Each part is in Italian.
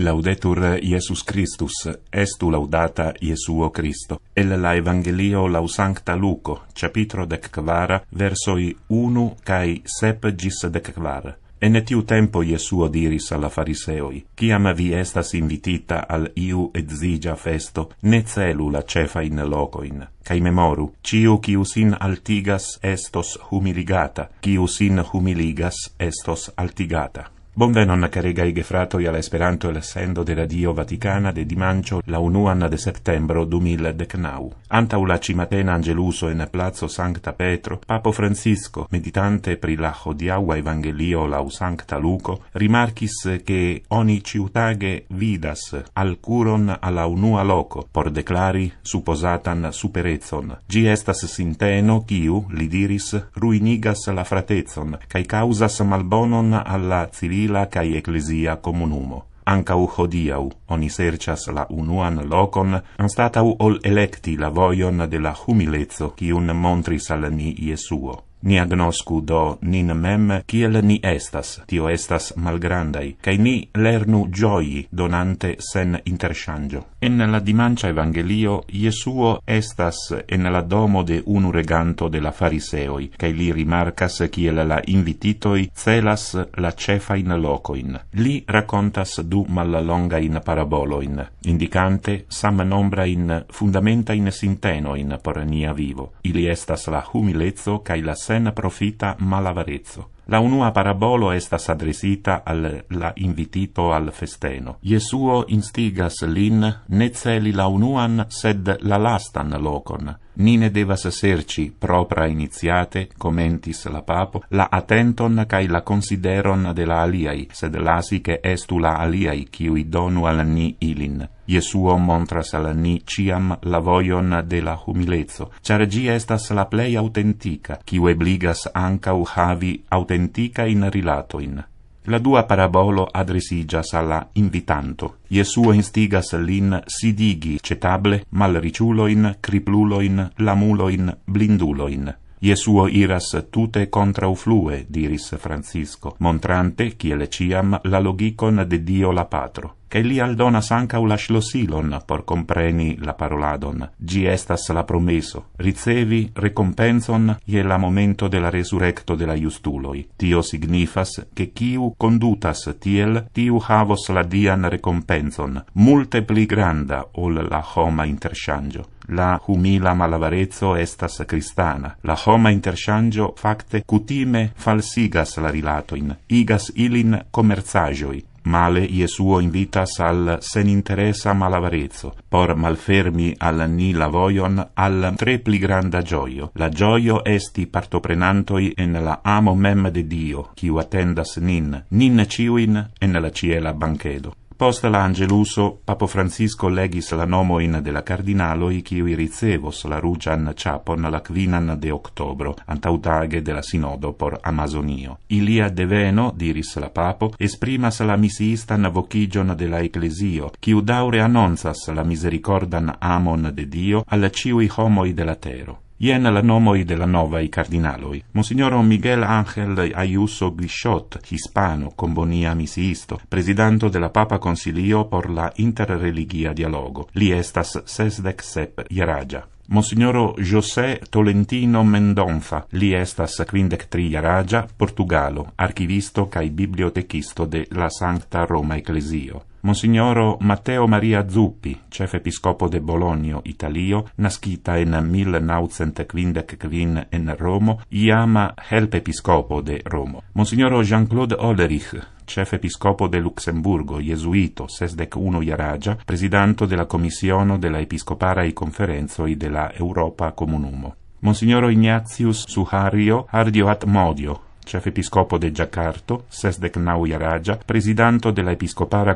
Laudetur Iesus Christus, estu laudata Iesuo Christo. El la Evangelio lau Sancta Luco, capitro dec quara, versoi 1 cae sep gis dec quara. En etiu tempo Iesuo diris alla Fariseoi, Ciam vi estas invitita al iu etzigia festo, ne celu la cefa in locoin. Cai memoru, ciu ciu in altigas estos humiligata, ciu in humiligas estos altigata. Bonvenon karigaj gefratoj al Esperanto el sendo de Radio Vaticana de dimancio la unuan de septembro du mil deknaŭ. cimatena angeluso en placo Sankta Petro, Papo Francisco, meditante pri la hodiaŭa evangelio laŭ Sankta Luko, rimarkis che oni ciutage vidas alcuron alla unua loco por declari supposatan superezon. Gi estas sinteno kiu, li diris, ruinigas la fratecon, cae causas malbonon alla civil civila cae ecclesia comunumo. Ancau hodiau oni sercias la unuan locon, anstatau ol electi la voion de la humilezzo, cium montris al ni Iesuo ni agnoscu do nin mem kiel ni estas, tio estas malgrandai, cae ni lernu gioi donante sen intersangio. En la dimancia Evangelio, Iesuo estas en la domo de un reganto de la Fariseoi, cae li rimarcas kiel la invititoi celas la cefa in locoin. Li racontas du malalonga in paraboloin, indicante sam nombra in fundamenta in sintenoin por nia vivo. Ili estas la humilezzo cae la sen profita malavarezzo. La unua parabolo estas adresita al la invitito al festeno. Jesuo instigas lin ne celi la unuan, sed la lastan locon, ni ne devas serci propra iniziate, commentis la papo, la attenton cae la consideron de la aliai, sed lasi che estu la aliai, ciui donu al ni ilin. Jesuo montras al ni ciam la voion de la humilezzo, char gi estas la plei autentica, ciu ebligas ancau havi autentica in rilatoin. La dua parabolo adresigas alla invitanto. Jesuo instigas lin sidigi cetable malriciuloin, cripluloin, lamuloin, blinduloin. Iesuo iras tute contra uflue, diris Francisco, montrante, ciel ciam, la logicon de Dio la Patro. Che li aldonas sanca ulas lo por compreni la paroladon. Gi estas la promeso. Ricevi recompenson ie la momento de la resurrecto de la iustuloi. Tio signifas che kiu condutas tiel tiu havos la dian recompenson, multe pli granda ol la homa interchangio. la humila malavarezzo estas cristana, la homa interchangio facte cutime falsigas la rilatoin, igas ilin commerzagioi, male Iesuo invitas al sen interesa malavarezzo, por malfermi al ni la vojon al tre pli granda gioio. La gioio esti partoprenantoi en la amo mem de Dio, chiu attendas nin, nin ciuin en la ciela banchedo. Posta l'angeluso, papo Francisco legis la nomoin de la cardinaloi kiui ricevos la rugian chapon la quinan de octobro, antautage de la sinodo por Amazonio. Ilia deveno, diris la papo, esprimas la misiistan vocigion de la ecclesio, kiu daure annonsas la misericordan amon de Dio alla ciui homoi de la tero. Jen la nomoj de la novaj kardinaloj. Monsignoro Miguel Ángel Ayuso Guichot, hispano, kombonia misiisto, presidente della Papa Konsilio por la interreligia dialogo. Li estas sesdek sep jaraĝa. Monsignor José Tolentino Mendonfa, li estas quindec tri jaraĝa, Portugalo, archivisto cae bibliotekisto de la Sankta Roma Ecclesio. Monsignor Matteo Maria Zuppi, cef episcopo de Bologno, Italio, nascita in 1955 en Romo, iama help episcopo de Romo. Monsignor Jean-Claude Olerich, cef episcopo de Luxemburgo, jesuito, sesdec uno Iaragia, presidente della commissione della episcopara e conferenzoi della Europa Comunumo. Monsignor Ignatius Suhario ardio Ardioat Modio, chef cioè, episcopo de Giacarto, sesdek naŭ jaraĝa, prezidanto de la episkopara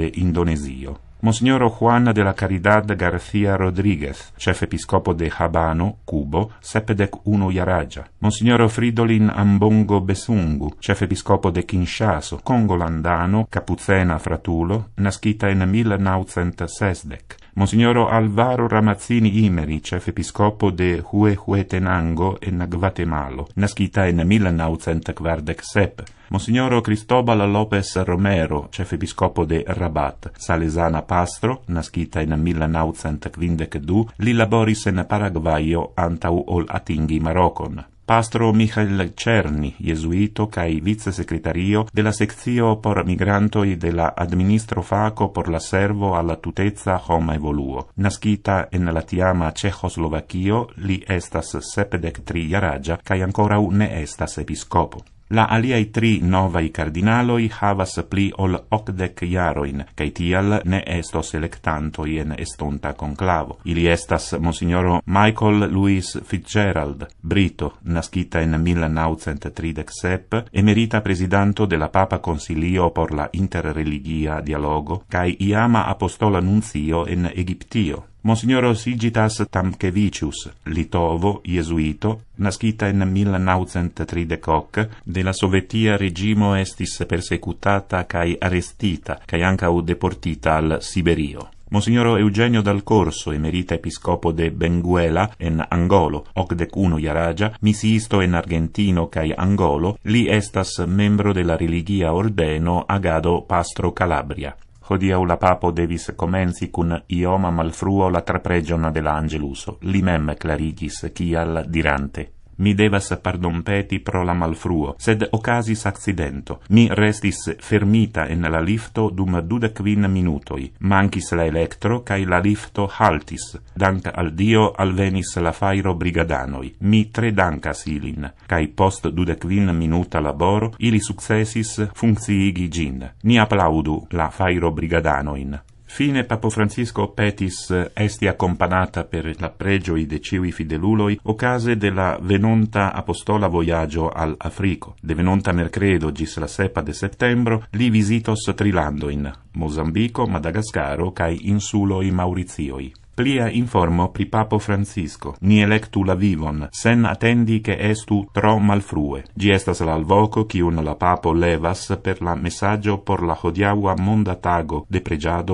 de Indonesio. Monsignor Juan de la Caridad García Rodríguez, chef episcopo de Habano, Cubo, sepedec uno Yaraja. Monsignor Fridolin Ambongo Besungu, chef episcopo de Kinshasa, congolandano, capuzzena fratulo, nascita in 1906. Monsignor Alvaro Ramazzini Imeri, chef episcopo de Huehuetenango e Guatemala, nascita in 1947. Monsignor Cristobal López Romero, chef episcopo de Rabat, Salesana Pastro, nascita in 1952, li laboris en Paraguayo antau ol atingi Marocon. Pastro Michael Cerni, jesuito cae vice secretario de la sectio por migrantoi de la administro faco por la servo alla tutezza homa evoluo. Nascita en la tiama Slovacchio, li estas sepedec tri iaragia, cae ancora ne estas episcopo. La aliai tri novai cardinaloi havas pli ol octec iaroin, cae tial ne estos electantoi en estonta conclavo. Ili estas monsignoro Michael Louis Fitzgerald, brito, nascita in 1937, emerita presidanto de la Papa Consilio por la interreligia dialogo, cae iama apostola nunzio en Egiptio. Monsignor Sigitas Tamkevicius, litovo, jesuito, nascita in 1934, della Sovietia regimo estis persecutata cae arrestita, cae ancau deportita al Siberio. Monsignor Eugenio Dal Corso, emerita episcopo de Benguela en Angolo, ocdec unu iaragia, misisto en Argentino cae Angolo, li estas membro della religia ordeno Agado Pastro Calabria. Hodiaŭ la papo devis komenci kun ioma malfruo la trapreĝon de la anĝeluso. Li mem klarigis kial dirante: mi devas pardon peti pro la malfruo, sed ocasis accidento. Mi restis fermita en la lifto dum duda quin minutoi. Mancis la electro, kai la lifto haltis. Dank al dio alvenis la fairo brigadanoi. Mi tre dankas ilin, kai post duda quin minuta laboro, ili successis funcciigi gin. Ni aplaudu la fairo brigadanoin. Fine Papo Francisco petis esti accompagnata per la pregio i deciui fideluloi ocase della venonta apostola voyaggio al Africo. De venonta mercredo gis la sepa de settembro li visitos trilandoin, Mozambico, Madagascaro cae insuloi Maurizioi plia informo pri Papo Francisco, ni electu la vivon, sen attendi che estu tro malfrue. Gi estas la alvoco cium la Papo levas per la messaggio por la hodiaua monda tago de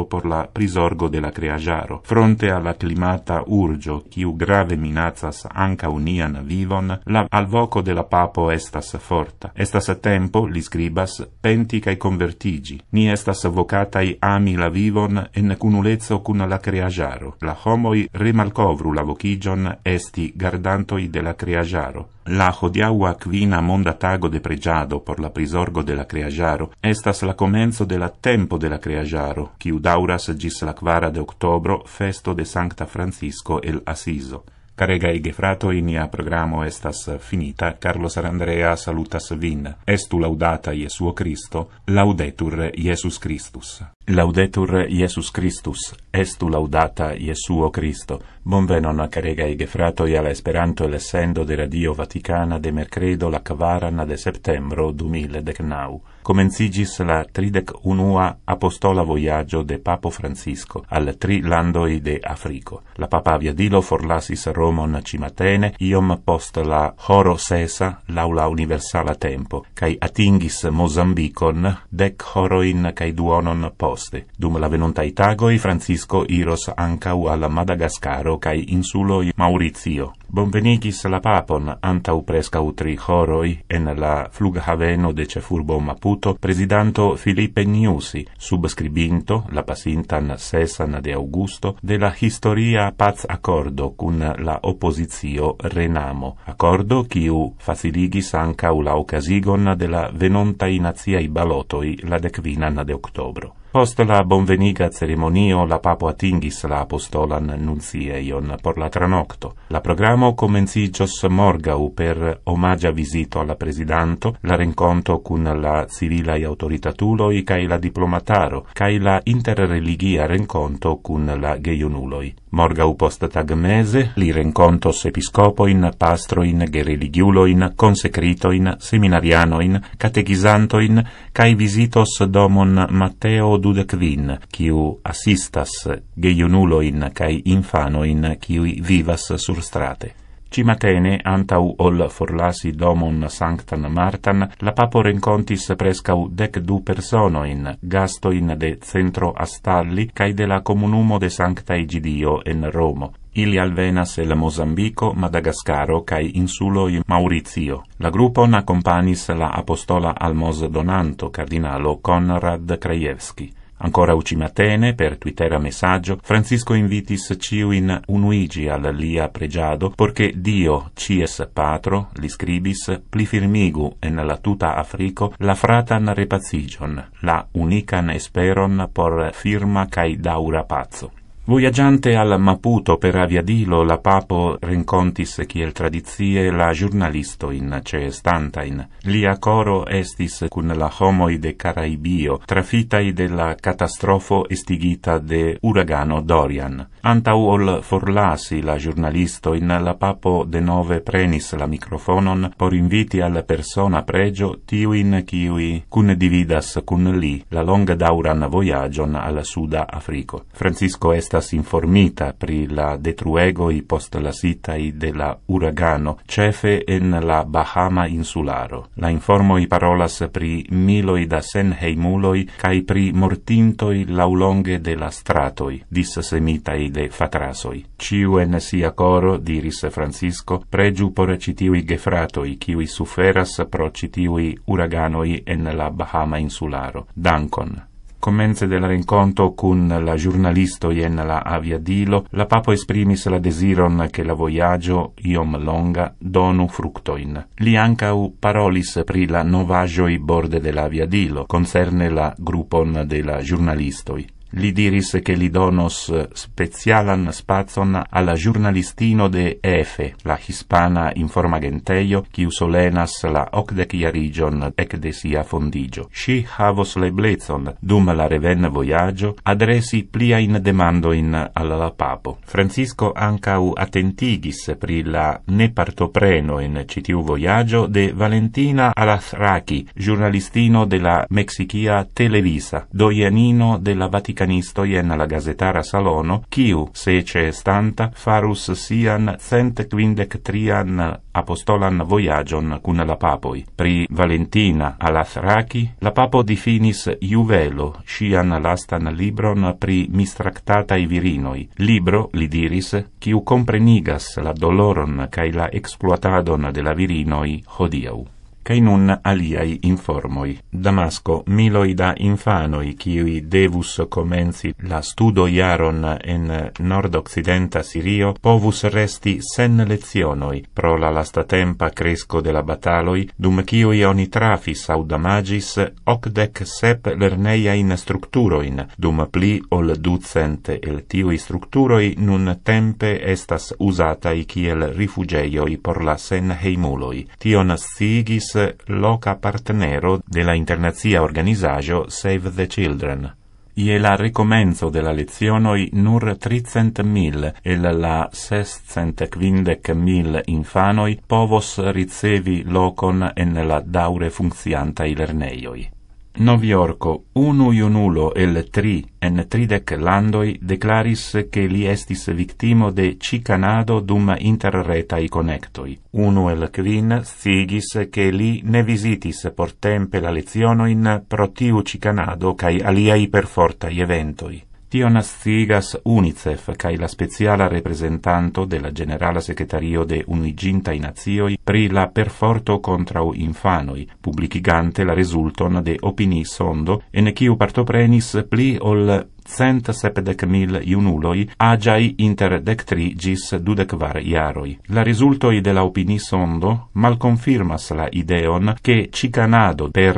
por la prisorgo de la creagiaro, fronte alla climata urgio ciu grave minazas anca unian vivon, la alvoco de la Papo estas forta. Estas tempo, li scribas, penti cae convertigi, ni estas vocatai ami la vivon en cunulezzo cun la creagiaro. La la homoj remalkovru la vokiĝon esti gardantoi de la creaĵaro. La hodiaŭa quina monda tago de pregiado por la prisorgo de la creaĵaro estas la comenzo de la tempo de la creaĵaro, kiu daŭras ĝis la kvara de octobro, festo de Sancta Francisco el Asiso. Carega e gefrato in ia programma estas finita Carlo Sarandrea salutas vin. estu laudata Iesu Christo laudetur Iesus Christus laudetur Iesus Christus estu laudata Iesu Christo bonvenon karegaj gefratoj alla Esperanto elsendo de Radio Vaticana de merkredo la cavarana de septembro 2019. Komenciĝis la tridec unua apostola voyaggio de Papo Francisco al tri landoi de Africo. La papa aviadilo forlasis Romon cimatene iom post la horo sesa l'aula la universala tempo kaj atingis Mozambicon dec horojn kaj duonon poste. Dum la venontaj tagoi Francisco iros ancau al Madagaskaro Balearo kaj insuloj Maŭricio. Bonvenigis la papon antaŭ preskaŭ tri horoj en la flughaveno de ĉefurbo Maputo prezidanto Filipe Niusi, subscribinto la pasintan sesan de Augusto de la historia paz accordo kun la oppositio Renamo, accordo kiu faciligis ankaŭ la okazigon de la venonta inazia i balotoi la decvinan de octobro. Post la bonveniga ceremonio la papo atingis la apostolan nunzieion por la tranocto. La programo comenciggios morgau per omagia visito alla presidanto, la renconto cun la civilai autoritatuloi cae la diplomataro, cae la interreligia renconto cun la geionuloi. Morgau post tag mese li rencontos episcopoin, pastroin, gereligiuloin, consecritoin, seminarianoin, catechisantoin, cae visitos domon Matteo dudec vin, quiu assistas geionulo in cae infano in quiui vivas sur strate. Cimatene antau ol forlasi domon Sanctan Martan, la papo rencontis prescau dec du personoin, gastoin de centro a stalli, cae de la comunumo de Sancta Egidio en Romo. Ili alvenas el Mozambico, Madagascaro, cae insulo in Maurizio. La gruppo na la apostola al Mos Donanto, cardinalo Conrad Krajewski. Ancora Ucimatene, per Twittera messaggio, Francisco invitis ciuin unuigi al lia pregiado, porché Dio cies patro, l'iscribis, pli firmigu en la tuta Africo, la fratan repazigion, la unican esperon por firma cae daura pazzo. Voyagiante al Maputo per aviadilo la papo rencontis kiel tradizie la giornalisto in ce stantain. Lia coro estis cun la homoi de Caraibio, trafitai della catastrofo estigita de uragano Dorian. Antau ol forlasi la giornalisto in la papo de nove prenis la microfonon por inviti al persona pregio tiuin kiui cun dividas cun li la longa dauran voyagion al Suda Africo. Francisco est estas informita pri la detruego i post la sita i de la uragano cefe en la Bahama insularo. La informo i parolas pri milo da sen heimuloi kai pri mortintoi laulonge de la stratoi dis semita i de fatrasoi. Ciu en sia coro diris Francisco pregiu por citiui gefratoi kiui suferas pro citiui uraganoi en la Bahama insularo. Dankon. Comence del renconto cun la giornalisto jen la aviadilo, la papo esprimis la desiron che la voyaggio iom longa donu fructoin. Li ancau parolis pri la novagioi borde de la aviadilo, concerne la grupon de la giornalistoi li diris che li donos specialan spacon alla giornalistino de EFE, la hispana informagenteio, kiu solenas la ocdec region ec de sia fondigio. Si havos leblezon, dum la reven voyaggio, adresi plia in demando in alla papo. Francisco ancau attentigis pri la ne partopreno in citiu voyaggio de Valentina Alathraki, giornalistino de la Mexicia Televisa, doianino della Vaticana mecanisto in la gazetara salono quiu sece stanta farus sian cent quindec trian apostolan voyagion cun la papoi. Pri Valentina alathraci la papo definis juvelo sian lastan libron pri mistractatai virinoi. Libro, li diris, quiu comprenigas la doloron cae la exploatadon de la virinoi hodiau cae nun aliai informoi. Damasco, miloida infano infanoi, ciui devus comenzi la studo iaron en nord-occidenta Sirio, povus resti sen lezionoi, pro la lasta tempa cresco de la bataloi, dum chioi oni trafis au damagis octec sep lerneia in structuroin, dum pli ol ducent el tiui structuroi nun tempe estas usatai rifugeio rifugeioi por la sen heimuloi. Tion sigis loca partnero della internazia internacia Save the Children. Je la recomenzo de la lezionoi nur tricent mil el la sescent quindec mil infanoi povos ricevi locon en la daure funcciantai lerneioi. Noviorco unu iunulo el tri en tridec landoi declaris che li estis victimo de cicanado dum interreta i connectoi. Unu el quin sigis che li ne visitis portempe la lezionoin pro tiu cicanado cae aliai per i eventoi. Tio nascigas UNICEF, cae la speciala representanto de la Generala Secretario de Unigintai Nazioi pri la perforto contra u infanoi, publicigante la resulton de Opinii sondo, en partoprenis pli ol cent sepedec mil iunuloi agiai inter dectri gis dudecvar iaroi. La risultoi de la opini sondo mal confirmas la ideon che cicanado per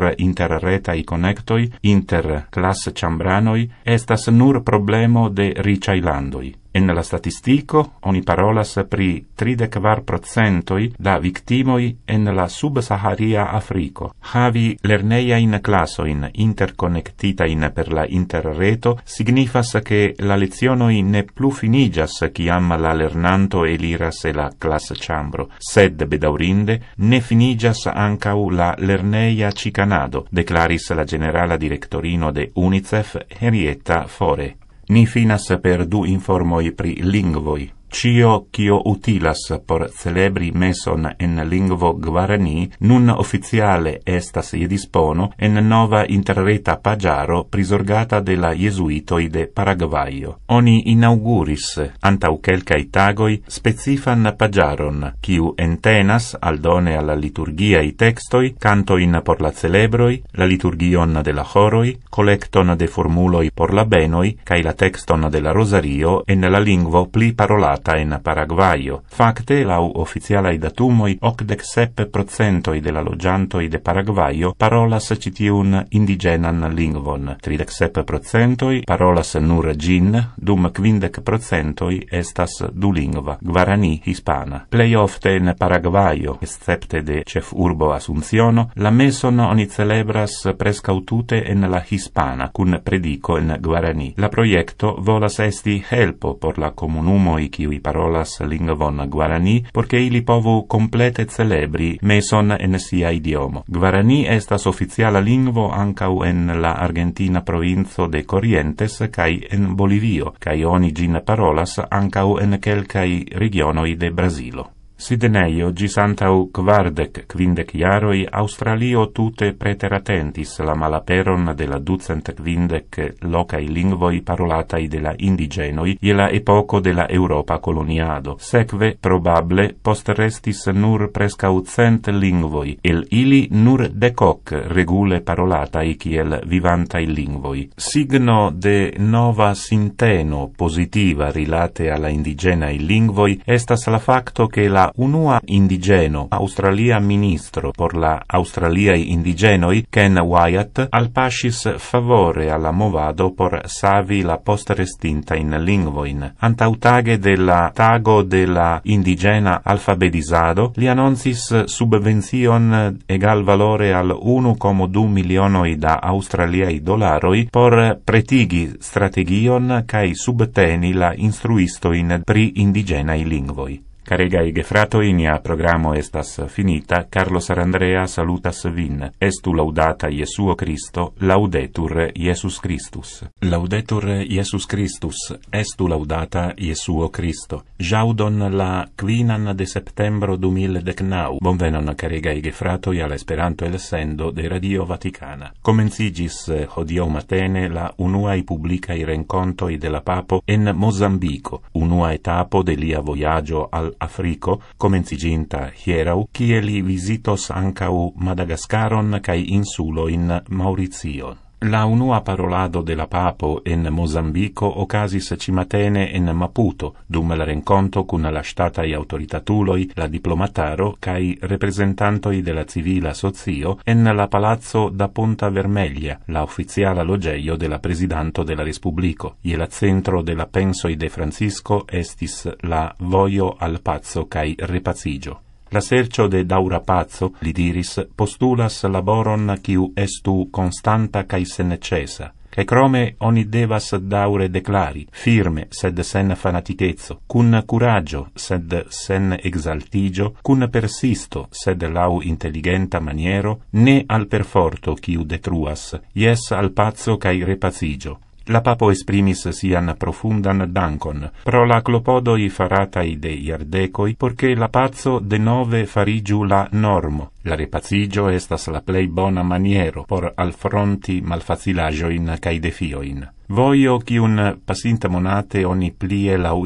retai connectoi inter class chambranoi estas nur problemo de ricailandoi. landoi. En la statistico oni parolas pri 34% da victimoi en la subsaharia Africo. Havi lerneia in classo in interconnectita in per la interreto signifas che la lezionoi ne plu finigias chi ama la lernanto e liras e la class chambro, sed bedaurinde ne finigias ancau la lerneia cicanado, declaris la generala directorino de UNICEF Henrietta Fore ni finas per du informoi pri lingvoi cio cio utilas por celebri meson en lingvo guarani nun officiale estas je dispono en nova interreta pagiaro prisorgata de la jesuitoi de Paraguayo. Oni inauguris, antau celcai tagoi, specifan pagiaron, ciu entenas aldone alla liturgia i textoi, cantoin por la celebroi, la liturgion de la choroi, collecton de formuloi por la benoi, cae la texton de la rosario en la lingvo pli parolata vivanta in Paraguayo. Facte la u i datumoi oc de sep procento i della loggianto i de Paraguayo parola sa citiun indigenan lingvon. Tridec sep procento i parola sa nur gin, dum quindec procento i estas du lingva, guarani hispana. Plei ofte in Paraguayo, excepte de cef urbo Asunciono, la meson oni celebras prescautute en la hispana, cun predico en guarani. La proiecto volas esti helpo por la comunumo i qui parolas lingvon guarani, porque ili povu complete celebri meson en sia idiomo. Guarani estas oficiala lingvo ancau en la Argentina provinzo de Corrientes cae en Bolivio, cae oni gin parolas ancau en kelkai regionoi de Brasilo. Sideneio gisantau kvardec kvindec iaroi Australio tute preteratentis la malaperon de la ducent kvindec locai lingvoi parolatai de la indigenoi je la epoco de la Europa coloniado. Secve, probable, post restis nur prescau cent lingvoi, el ili nur decoc regule parolatai kiel vivantai lingvoi. Signo de nova sinteno positiva rilate alla indigenai lingvoi estas la facto che la unua indigeno Australia ministro por la Australia indigenoi Ken Wyatt alpasis favore alla movado por savi la post restinta in lingvoin. Antautage della tago della indigena alfabetizado li annonsis subvenzion egal valore al 1,2 milionoi da Australiai dolaroi por pretigi strategion cae subteni la instruisto instruistoin pri indigenai lingvoi. Carega Caregai gefratoi nia programo estas finita, Carlos Arandrea salutas vin. Estu laudata Jesuo Cristo, laudetur Jesus Christus. Laudetur Jesus Christus, estu laudata Jesuo Cristo. Jaudon la quinan de septembro 2019. Bonvenon caregai gefratoi al Esperanto el sendo de Radio Vaticana. Comencigis eh, hodiau matene la unuai publicai rencontoi della Papo en Mozambico, unua etapo de lia voyaggio al Africo, comenziginta hierau, quie li visitos ancau Madagascaron cae insulo in Mauritsion. La unua parolado de la papo en Mozambico ocasis cimatene en Maputo, dum la renconto cun la ŝtataj autoritatuloi, la diplomataro kaj representantoi de la civila sozio en la palazzo da Ponta Vermeglia, la oficiala logeio de la prezidanto de la respubliko. Je la centro de la pensoi de Francisco estis la voio al pazzo kaj repaciĝo. Racercio de daura pazzo, li diris, postulas laboron quiu estu constanta cae sencesa, e crome oni devas daure declari, firme sed sen fanatitezzo, cun curaggio sed sen exaltigio, cun persisto sed lau intelligenta maniero, ne al perforto quiu detruas, ies al pazzo cae repazigio, La papo esprimis sian profundan dankon pro la clopodoi faratai de iardecoi, porche la pazzo de nove farigiu la normo. La repazigio estas la plei bona maniero por alfronti malfacilajoin cae defioin. Voglio che un pasinta monate ogni plie lau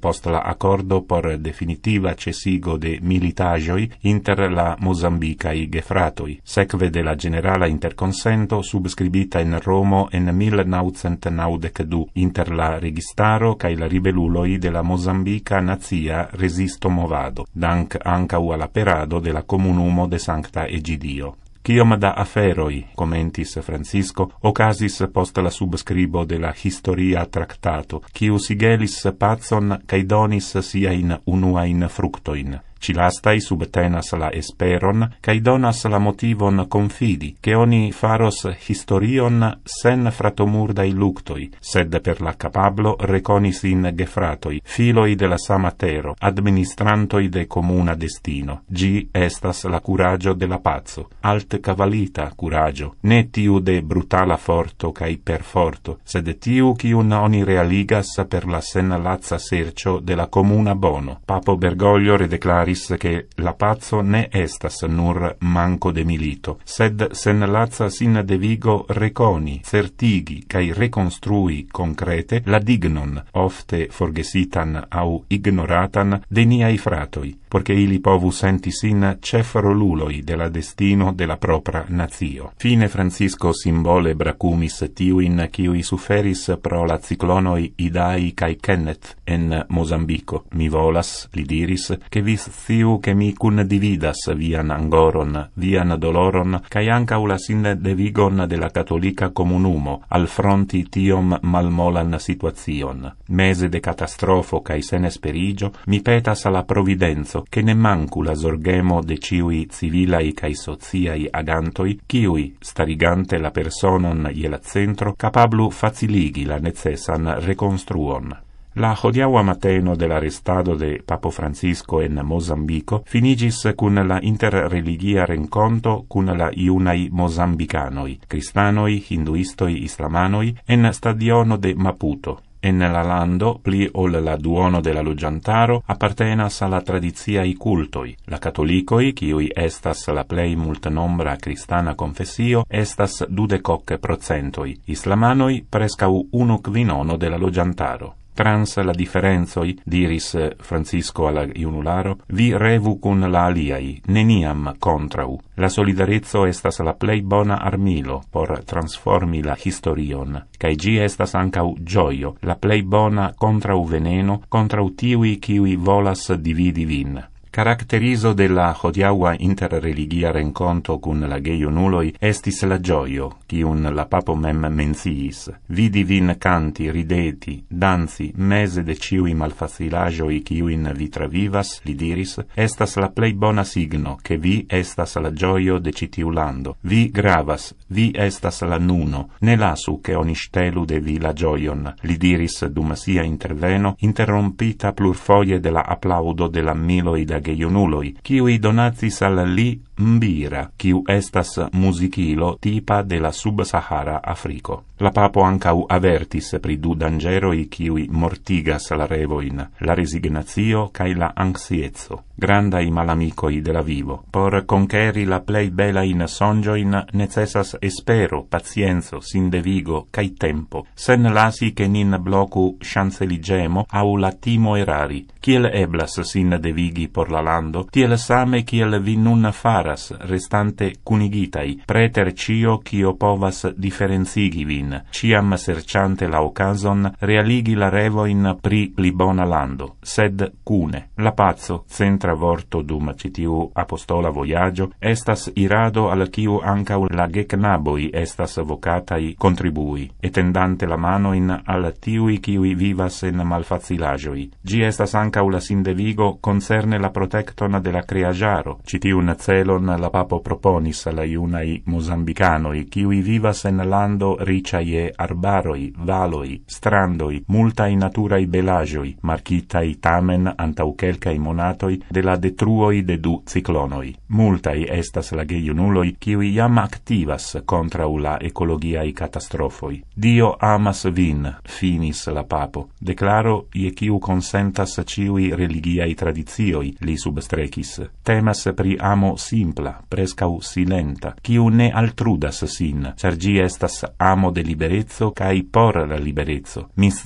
post la accordo por definitiva cesigo de militagioi inter la Mozambicae gefratoi, secve de la generala interconsento subscribita in Romo en 1992 inter la registaro cae la ribeluloi de la Mozambica nazia resisto movado, dank ancau alla perado de la comunumo de Sancta Egidio. Kiom da aferoi, commentis Francisco, ocasis post la subscribo de la historia tractato, qui usigelis pazon caidonis sia in unua in fructoin ci lastai subtenas la esperon ca donas la motivon confidi che oni faros historion sen fratomur dai luctoi sed per la capablo reconis in gefratoi filoi de la sama tero administrantoi de comuna destino gi estas la curaggio de la pazzo alt cavalita curaggio ne tiu de brutala forto ca per forto sed tiu qui un oni realigas per la sen lazza sercio de la comuna bono papo bergoglio redeclari diris che la pazzo ne estas nur manco de milito, sed sen lazza sin de vigo reconi, certigi, cae reconstrui concrete la dignon, ofte forgesitan au ignoratan, de niai fratoi, porque ili povu senti sin cefaroluloi de la destino de la propra nazio. Fine Francisco simbole bracumis tiu in ciui suferis pro la ciclonoi Idai cae Kenneth en Mozambico. Mi volas, li diris, che vis ciu che mi condividas vian angoron, vian doloron, cae ancau la sin devigon de la catolica comunumo, al fronti tiom malmolan situazion. Mese de catastrofo cae sen esperigio, mi petas alla providenzo, che ne mancu la zorgemo de ciui civilai cae soziai agantoi, ciui, starigante la personon iela centro, capablu faciligi la necessan reconstruon. La hodiaŭa mateno de la de Papo Francisco en Mozambico finigis kun la interreligia renkonto kun la iunai mozambicanoi, cristanoi, hinduistoi, islamanoi en stadiono de Maputo. En la lando, pli ol la duono de la appartenas alla tradizia i cultoi. La catolicoi, chiui estas la plei multnombra cristana confessio, estas dudecoc procentoi, islamanoi prescau unu quinono de la trans la differenzoi, diris Francisco alla Iunularo, vi revu cun la aliai, neniam contrau. La solidarezzo estas la plei bona armilo por transformi la historion, cae gi estas ancau gioio, la plei bona contrau veneno, contrau tiui kiui volas dividi vin caracterizo della hodiaua interreligia renconto cun la geio nuloi estis la gioio, cium la papo mem menziis, Vidi vin canti, rideti, danzi, mese de ciui malfacilagioi ciuin vi travivas, li diris, estas la plei bona signo, che vi estas la gioio de citiulando, Vi gravas, vi estas la nuno, ne lasu che oni stelu de vi la gioion, li diris dum sia interveno, interrompita plurfoie de la applaudo de la miloi da ge iunuloi, ciui donatis al li mbira, ciu estas musicilo tipa de la sub-Sahara Africo. La papo ancau avertis pri du dangeroi ciui mortigas la revoin, la resignatio cae la anxiezo. grandaj malamikoj de la vivo. Por concheri la plei plej in sonĝojn necessas espero, pacienco, sindevigo kaj tempo, sen lasi che nin bloku ŝanceligemo au latimo erari. Kiel eblas sin devigi por la lando, tiel same kiel vi nun faras, restante cunigitai, preter cio kio povas diferencigi vin, ciam serciante la ocason realigi la revoin pri libona lando, sed cune. La pazzo centra travorto dum citiu apostola vojaĝo estas irado al kiu ankaŭ la geknaboj estas vocatai contribui, etendante la manoin al tiui kiui vivas en malfacilaĵoj. Ĝi estas ankaŭ la sindevigo concerne la protecton de la creagiaro, citiun celon la papo proponis alla iunai mozambicanoi, kiui vivas en lando ricia arbaroi, valoi, strandoi, multai naturai belagioi, marcitai tamen antau quelcai monatoi de la detruoi de du ciclonoi. Multai estas la geiunuloi kiui jam activas contra u la ecologiai catastrofoi. Dio amas vin, finis la papo. Declaro, ie kiu consentas ciui religiai tradizioi, li substrecis. Temas pri amo simpla, prescau silenta, kiu ne altrudas sin, cer gi estas amo de liberezzo, cai por la liberezzo. Mis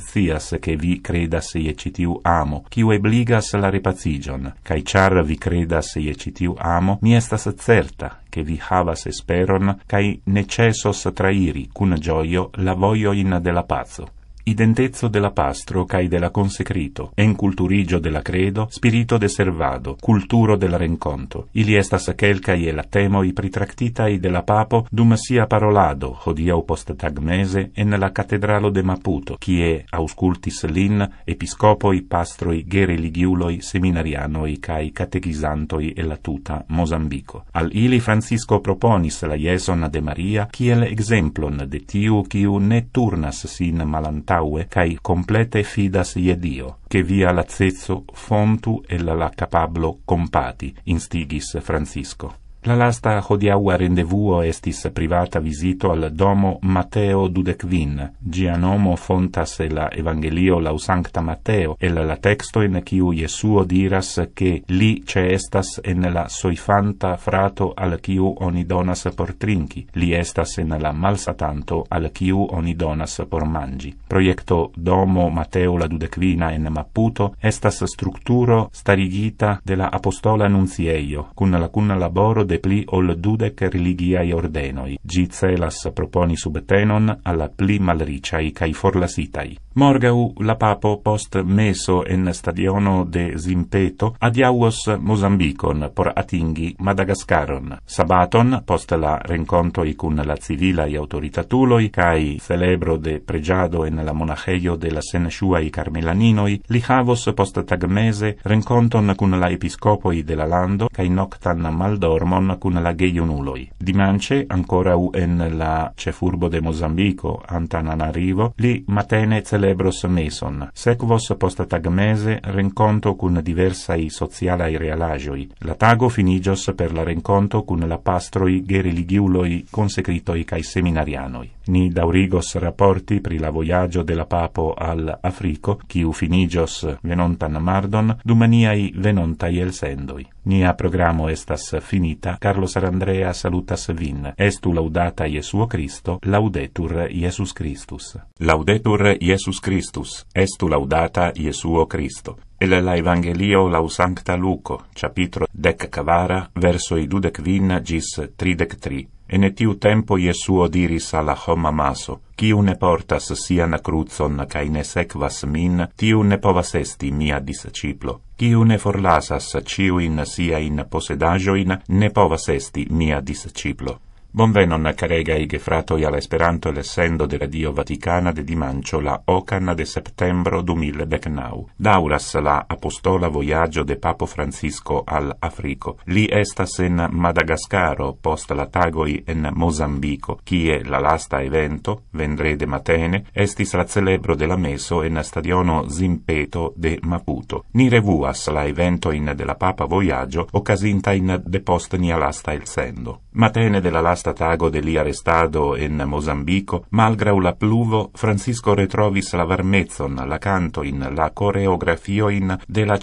che vi credas ie citiu amo, kiu ebligas la repazigion, cai Aichar vi credas je citiu amo, mi estas certa che vi havas esperon cae necesos trairi cun gioio la in de la pazzo identezzo de la pastro cae della consecrito, en culturigio della credo, spirito de servado, culturo del renconto. Ili estas quelcae e latemoi pritractitai della papo dum sia parolado, hodiau post tagmese, en la catedralo de Maputo, cie auscultis lin episcopoi, pastroi, gereligiuloi, seminarianoi cae catechisantoi e la tuta Mozambico. Al ili Francisco proponis la Jesona de Maria, kiel exemplon de tiu, chiu ne turnas sin malantaŭ taue cae complete fidas je Dio, che via l'azzezzo fontu e la capablo compati, instigis Francisco. La lasta hodiaŭa rendevuo estis privata visito al domo Mateo Dudekvin, gia nomo fontas la Evangelio laŭ Sancta Matteo, el la texto in kiu Jesuo diras che li ce estas en la soifanta frato al kiu oni donas por trinki, li estas en la malsatanto al kiu oni donas por mangi. Proiecto Domo Mateo la Dudekvina en Maputo estas strukturo starigita de la apostola Nunzieio, kun la kun laboro de pli ol dudec religiai ordenoi, gi celas proponi subtenon alla pli malriciai cae forlasitai. Morgau la papo post meso en stadiono de Zimpeto adiauos Mozambicon por atingi Madagascaron. Sabaton, post la rencontoi cun la civilai autoritatuloi, cae celebro de pregiado en la monacheio de la senesciuai carmelaninoi, li havos post tagmese renconton cun la episcopoi de la lando cae noctan maldormon non con la geiunuloi. Dimanche, ancora u en la cefurbo de Mozambico, Antananarivo, li matene celebros meson. Sekvos post tagmese renconto con diversai socialai realagioi. La tago finigios per la renconto con la pastroi gereligiuloi consecritoi cae seminarianoi. ni daurigos rapporti pri la voyaggio de la papo al Africo, qui u finigios venontan mardon, dumaniai venontai elsendoi. Nia programo estas finita, Carlos Arandrea salutas vin, estu laudata Iesuo Christo, laudetur Iesus Christus. Laudetur Iesus Christus, estu laudata Iesuo Christo. El la Evangelio lau Sancta Luco, capitro dec cavara, verso i dudec vin gis tridec tri. En etiu tempo Jesuo diris alla homa maso, Ciu ne portas sian cruzon, cae ne sequas min, tiu ne povas esti mia disciplo. Ciu ne forlasas ciuin siain posedajoin, ne povas esti mia disciplo. Bonvenon caregai gefratoj al Esperanto elsendo de Dio Vaticana de Dimancio la okan de septembro du mil deknaŭ. Daŭras la apostola voyaggio de Papo Francisco al Africo. Li estas en Madagascaro, post la tagoj en Mozambiko, kie la lasta evento, vendrede matene, estis la celebro de la meso en stadiono Zimpeto de Maputo. Ni revuas la evento in de la Papa vojaĝo okazinta in depost nia lasta elsendo. Matene della lasta tago de li arrestado en Mosambico, malgrau la pluvo, Francisco retrovis la varmezon, la cantoin, la coreografioin de la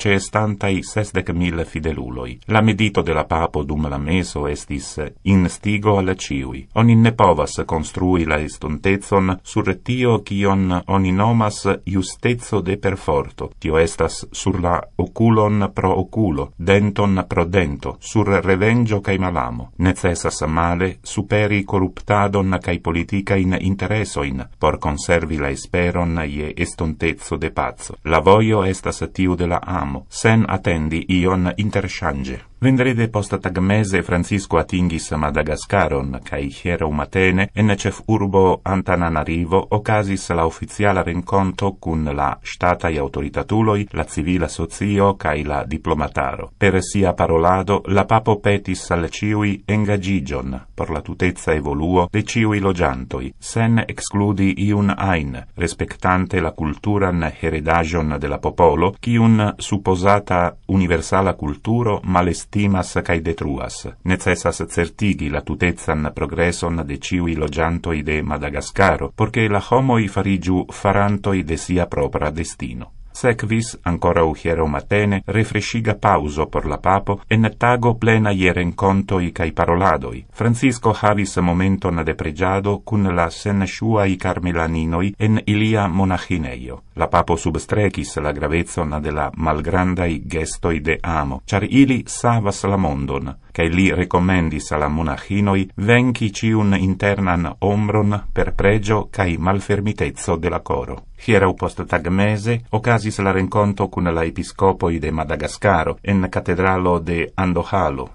i sesdec mil fideluloi. La medito de la papo dum la meso estis instigo al ciui. Onin ne povas construi la istontezon sur surretio cion oni nomas justezzo de perforto. Tio estas sur la oculon pro oculo, denton pro dento, sur revengio cae malamo. Necess interesas male superi corruptadon cae politica in interesoin por conservi la esperon ie estontezzo de pazzo. La voio estas tiu de la amo, sen attendi ion interchange vendrede postatag tagmese Francisco atingis Madagascaron, cae hiero matene en cef urbo Antananarivo ocasis la oficiala renconto cun la statai autoritatuloi, la civila socio cae la diplomataro. Per sia parolado, la papo petis al ciui engagigion, por la tutezza evoluo de ciui logiantoi, sen excludi iun ain, respectante la culturan heredagion della popolo, chiun supposata universala culturo malestia timas cae detruas, necessas certigi la tutezan progreson de ciui logiantoi de Madagascaro, porque la homoi farigiu farantoi de sia propra destino. sequis ancora u hiero matene refreshiga pauso por la papo en tago plena iere in conto i paroladoi francisco havis momento na depregiado cun la sen shua i carmelaninoi en ilia monachineio la papo substrecis la gravezza na de la malgranda i gesto i de amo char ili savas la mondon cae li recommendis alla monachinoi venci ciun internan ombron per pregio cae malfermitezzo de la coro. Hierau post tagmese, ocasis la renconto cun la episcopoi de Madagascaro, en catedralo de Andohalo,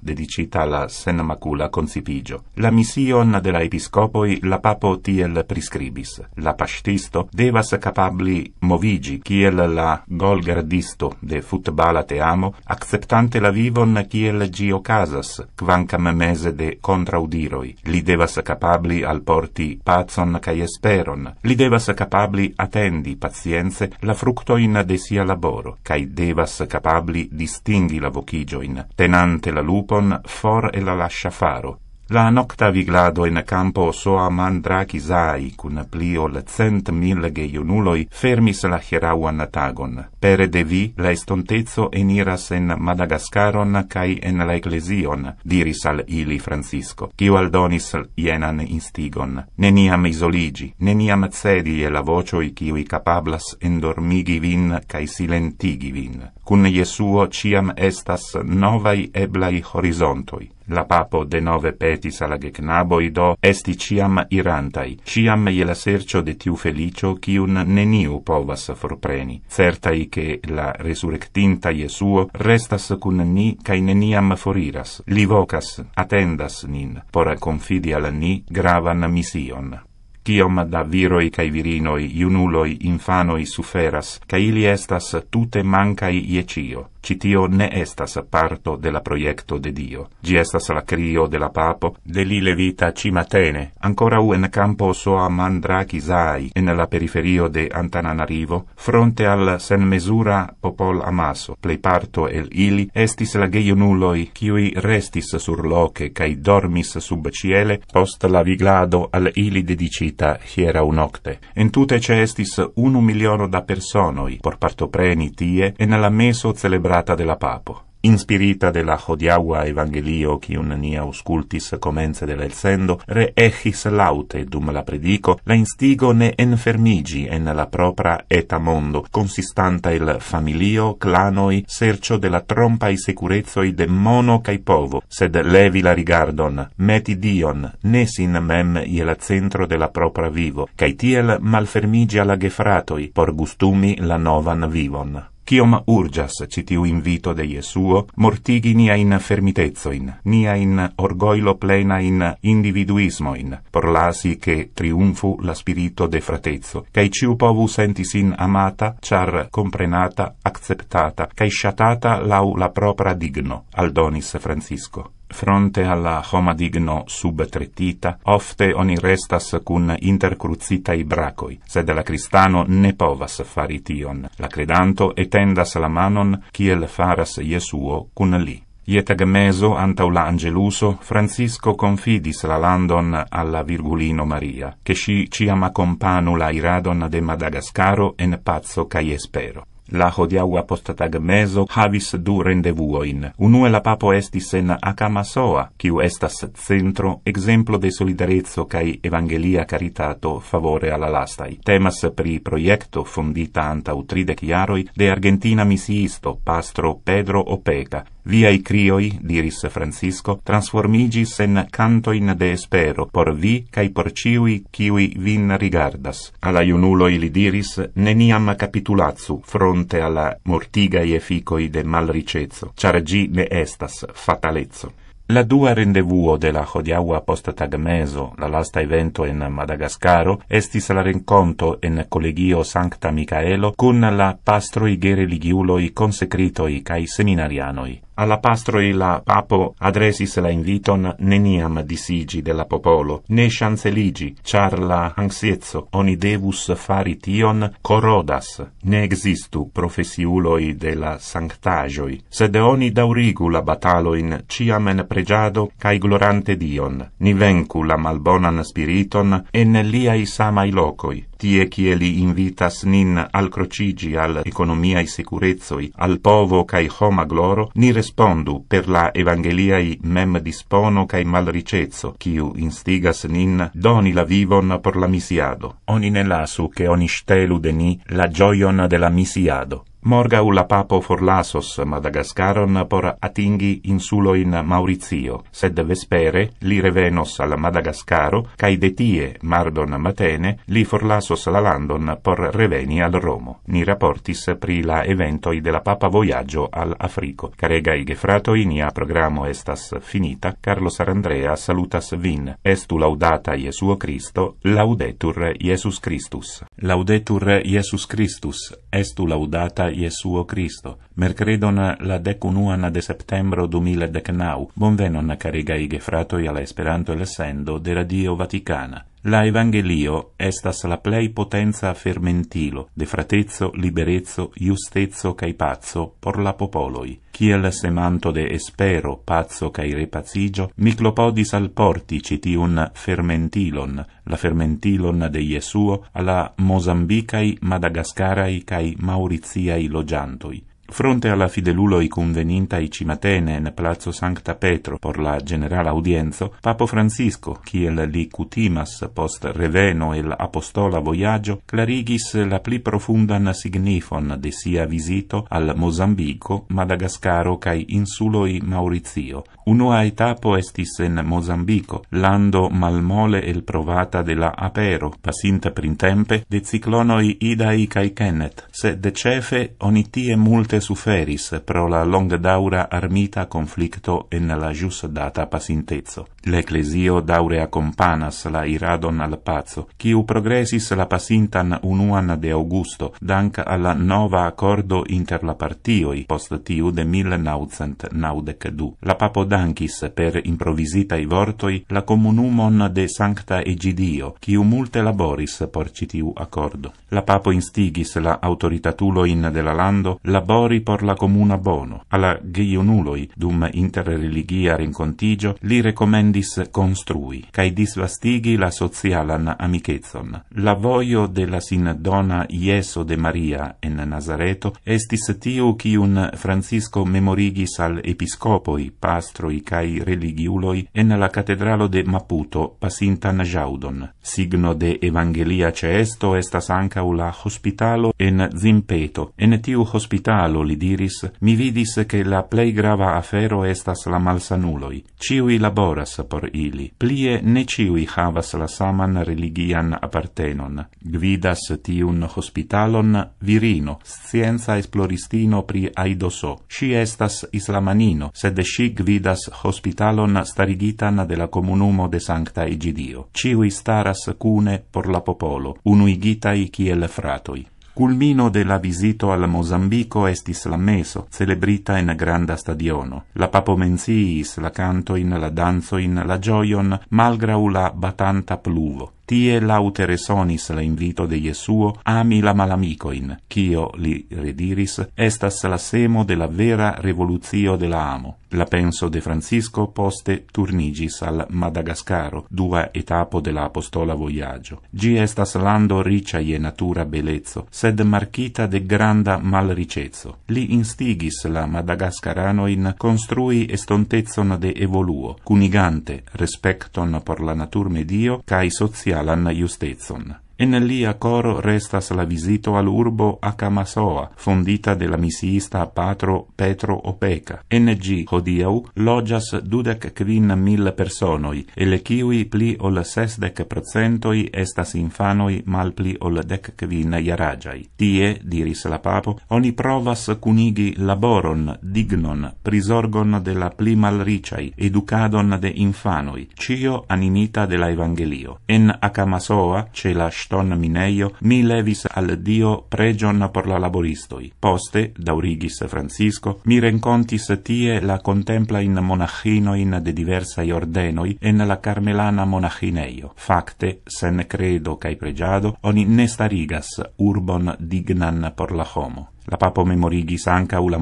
alla sen macula concipigio. La mission de la episcopoi la papo tiel prescribis. La pastisto devas capabli movigi ciel la golgardisto de futbala te amo, acceptante la vivon ciel gio casas devas, quancam mese de contraudiroi. Li devas capabli al porti pazon cae esperon. Li devas capabli attendi pazienze la fructoin de sia laboro, cae devas capabli distingi la vocigioin, tenante la lupon for e la lascia faro, La nocta viglado in campo soa mandraki zai, cun pli ol cent mil geiunuloi, fermis la hierauan tagon. Pere de vi, la estontezo eniras en Madagascaron cae en la Ecclesion, diris al ili Francisco. Cio aldonis ienan instigon. Neniam isoligi, neniam cedi e la vocioi cioi capablas endormigi vin cae silentigi vin. Cun Jesuo ciam estas novai eblai horizontoi. La papo de nove petis alla gecnabo do esti ciam irantai, ciam je la sercio de tiu felicio un neniu povas forpreni, certai che la resurrectinta Jesuo restas cun ni cae neniam foriras, li vocas, attendas nin, por confidi alla ni gravan mision. Ciom da viroi cae virinoi, iunuloi, infanoi suferas, ca ili estas tute mancai iecio, citio ne estas parto della la proiecto de Dio. Gi estas la crio della papo, de li levita cimatene, ancora u en campo soa mandrakisai, e nella periferio de Antananarivo, fronte al sen mesura popol amaso. Plei parto el ili estis la nulloi, chiui restis sur loce cae dormis sub ciele post la viglado al ili dedicita hiera unocte. En tute ce estis unu miliono da personoi, por parto preni tie, e nella meso celebra adorata della papo. Inspirita della hodiaua evangelio qui unia auscultis comence della elsendo, re echis laute dum la predico, la instigo ne enfermigi en la propria eta mondo, consistanta il familio, clanoi, sercio della trompa e securezoi de mono cae povo, sed levi la rigardon, meti dion, nes in mem iel centro della propria vivo, cae tiel malfermigi alla gefratoi, por gustumi la novan vivon. Ciom urgas citiu invito de Jesuo mortigi nia in fermitezzoin, nia in orgoilo plena in individuismoin, por lasi che triunfu la spirito de fratezzo, cae ciu povu sentis in amata, char comprenata, acceptata, cae sciatata lau la propra digno, aldonis Francisco. fronte alla homa digno sub tretita, ofte oni restas cun intercruzitai i bracoi, sed la cristano ne povas fari tion, la credanto etendas la manon, ciel faras Jesuo cun li. Iet ag meso antau l'angeluso, Francisco confidis la landon alla Virgulino Maria, che sci ciam accompanu la iradon de Madagascaro en pazzo caie spero. La hodiaua tag meso havis du rendevuoin. Unue la papo estis en Akamasoa, kiu estas centro, exemplo de solidarezzo cae evangelia caritato favore alla lastai. Temas pri proiecto fondita anta u tridec iaroi de Argentina misiisto, pastro Pedro Opeca, Via i crioi diris Francisco transformigi sen canto in de spero por vi kai por ciui qui vin rigardas alla iunulo ili diris neniam capitulazu fronte alla mortiga e fico de malricezzo gi ne estas fatalezzo La dua rendevuo de la Hodiaua post Tagmezo, la lasta evento in Madagascaro, estis la renconto in collegio Sancta Micaelo cun la pastroi gere consecrito consecritoi cae seminarianoi. Alla pastroi la papo adresis la inviton neniam disigi della popolo, ne chanceligi, char la ansiezzo, oni devus fari tion corodas, ne existu professiuloi della sanctagioi, sed oni daurigu la batalo in ciamen pregiado cae glorante Dion, ni vencu la malbonan spiriton en liai samai locoi, tie cie li invitas nin al crocigi al economiai securezoi, al povo cae homa gloro, ni respondu per la evangeliai mem dispono cae malricezzo, ciu instigas nin doni la vivon por la misiado. Oni ne lasu che oni stelu de ni la gioion de la misiado. Morga ulla papo forlasos Madagascaron por atingi insulo in Maurizio, sed vespere li revenos al Madagaskaro, cae detie mardon matene li forlasos la landon por reveni al Romo. Ni rapportis pri la eventoi della papa voyaggio al Africo. Carega i gefratoi nia programo estas finita, Carlos Arandrea salutas vin. Estu laudata Jesuo Cristo, laudetur Jesus Christus. Laudetur Jesus Christus, estu laudata Gesù Cristo Mercredon la dec unuan de septembro du mila dec nau. Bonvenon caregai gefratoi alla Esperanto el sendo de Radio Vaticana. La Evangelio estas la plei potenza fermentilo de fratezzo, liberezzo, justezzo cae pazzo por la popoloi. Ciel semanto de espero, pazzo cae repazigio, miclopodis al porti citiun fermentilon, la fermentilon de Jesuo alla Mosambicae, Madagascarai cae Mauriziai logiantoi Fronte alla fideluloi convenintai cimatene en Palazzo Sancta Petro por la generala audienzo, Papo Francisco, kiel li cutimas post reveno el apostola voyaggio, clarigis la pli profundan signifon de sia visito al Mozambico, Madagascaro cae insuloi Maurizio, Unua etapo estis en Mozambico, lando malmole el provata de la apero, pasinta printempe, de ciclonoi Idai cae Kennet, se de cefe onitie multe suferis pro la long daura armita conflicto en la jus data pasintezzo. L'ecclesio daure accompanas la iradon al pazzo, ciu progressis la pasintan unuan de augusto, dank alla nova accordo inter la partioi, post tiu de 1992. La papo Jordankis per i vortoi la communumon de sancta Egidio, quiu multe laboris por citiu accordo. La papo instigis la autoritatuloin de la lando labori por la comuna bono. Alla geiunuloi, dum interreligia rincontigio, li recomendis construi, cae disvastigi la socialan amichezon. La voio de la sindona Ieso de Maria en Nazareto estis tiu cium Francisco memorigis al episcopoi, pastro, pastroi cae religiuloi en la catedralo de Maputo, pasintan jaudon. Signo de evangelia ce esto estas ancau la hospitalo en Zimpeto. En tiu hospitalo, li diris, mi vidis che la plei grava afero estas la malsanuloi. Ciui laboras por ili. Plie ne ciui havas la saman religian apartenon. Gvidas tiun hospitalon virino, scienza esploristino pri aidoso. Si estas islamanino, sed si gvidas hospitalon starigitan de la comunumo de Sancta Egidio. Ciui staras cune por la popolo, unuigitai ciel fratoi. Culmino de la visito al Mozambico estis la meso, celebrita in granda stadiono. La papo menziis la canto in la danzo in la gioion, malgra u la batanta pluvo. tie lautere sonis la invito de Jesuo ami la malamicoin, chio li rediris estas la semo de la vera revoluzio de la amo. La penso de Francisco poste turnigis al Madagascaro, dua etapo de la apostola voyaggio. Gi estas lando riccia je natura belezzo, sed marchita de granda malricezzo. Li instigis la Madagascaranoin construi estontezon de evoluo, cunigante respecton por la natur medio cae socia alla Naiustecon. En lia coro restas la visito al urbo Akamasoa, fondita de la misiista patro Petro Opeka. En gi hodiau logias dudec quin mil personoi, el ciui pli ol sesdec procentoi estas infanoi mal pli ol dec quin iaragiai. Tie, diris la papo, oni provas cunigi laboron, dignon, prisorgon de la pli malricai, educadon de infanoi, cio animita de la evangelio. En Akamasoa, ce la ston mineio, mi levis al Dio pregion por la laboristoi. Poste, daurigis Francisco, mi rencontis tie la contempla in monachino in de diversa ordenoi en la carmelana monachineio. Facte, sen credo cae pregiado, oni nestarigas urbon dignan por la homo. La papo memorigis anca la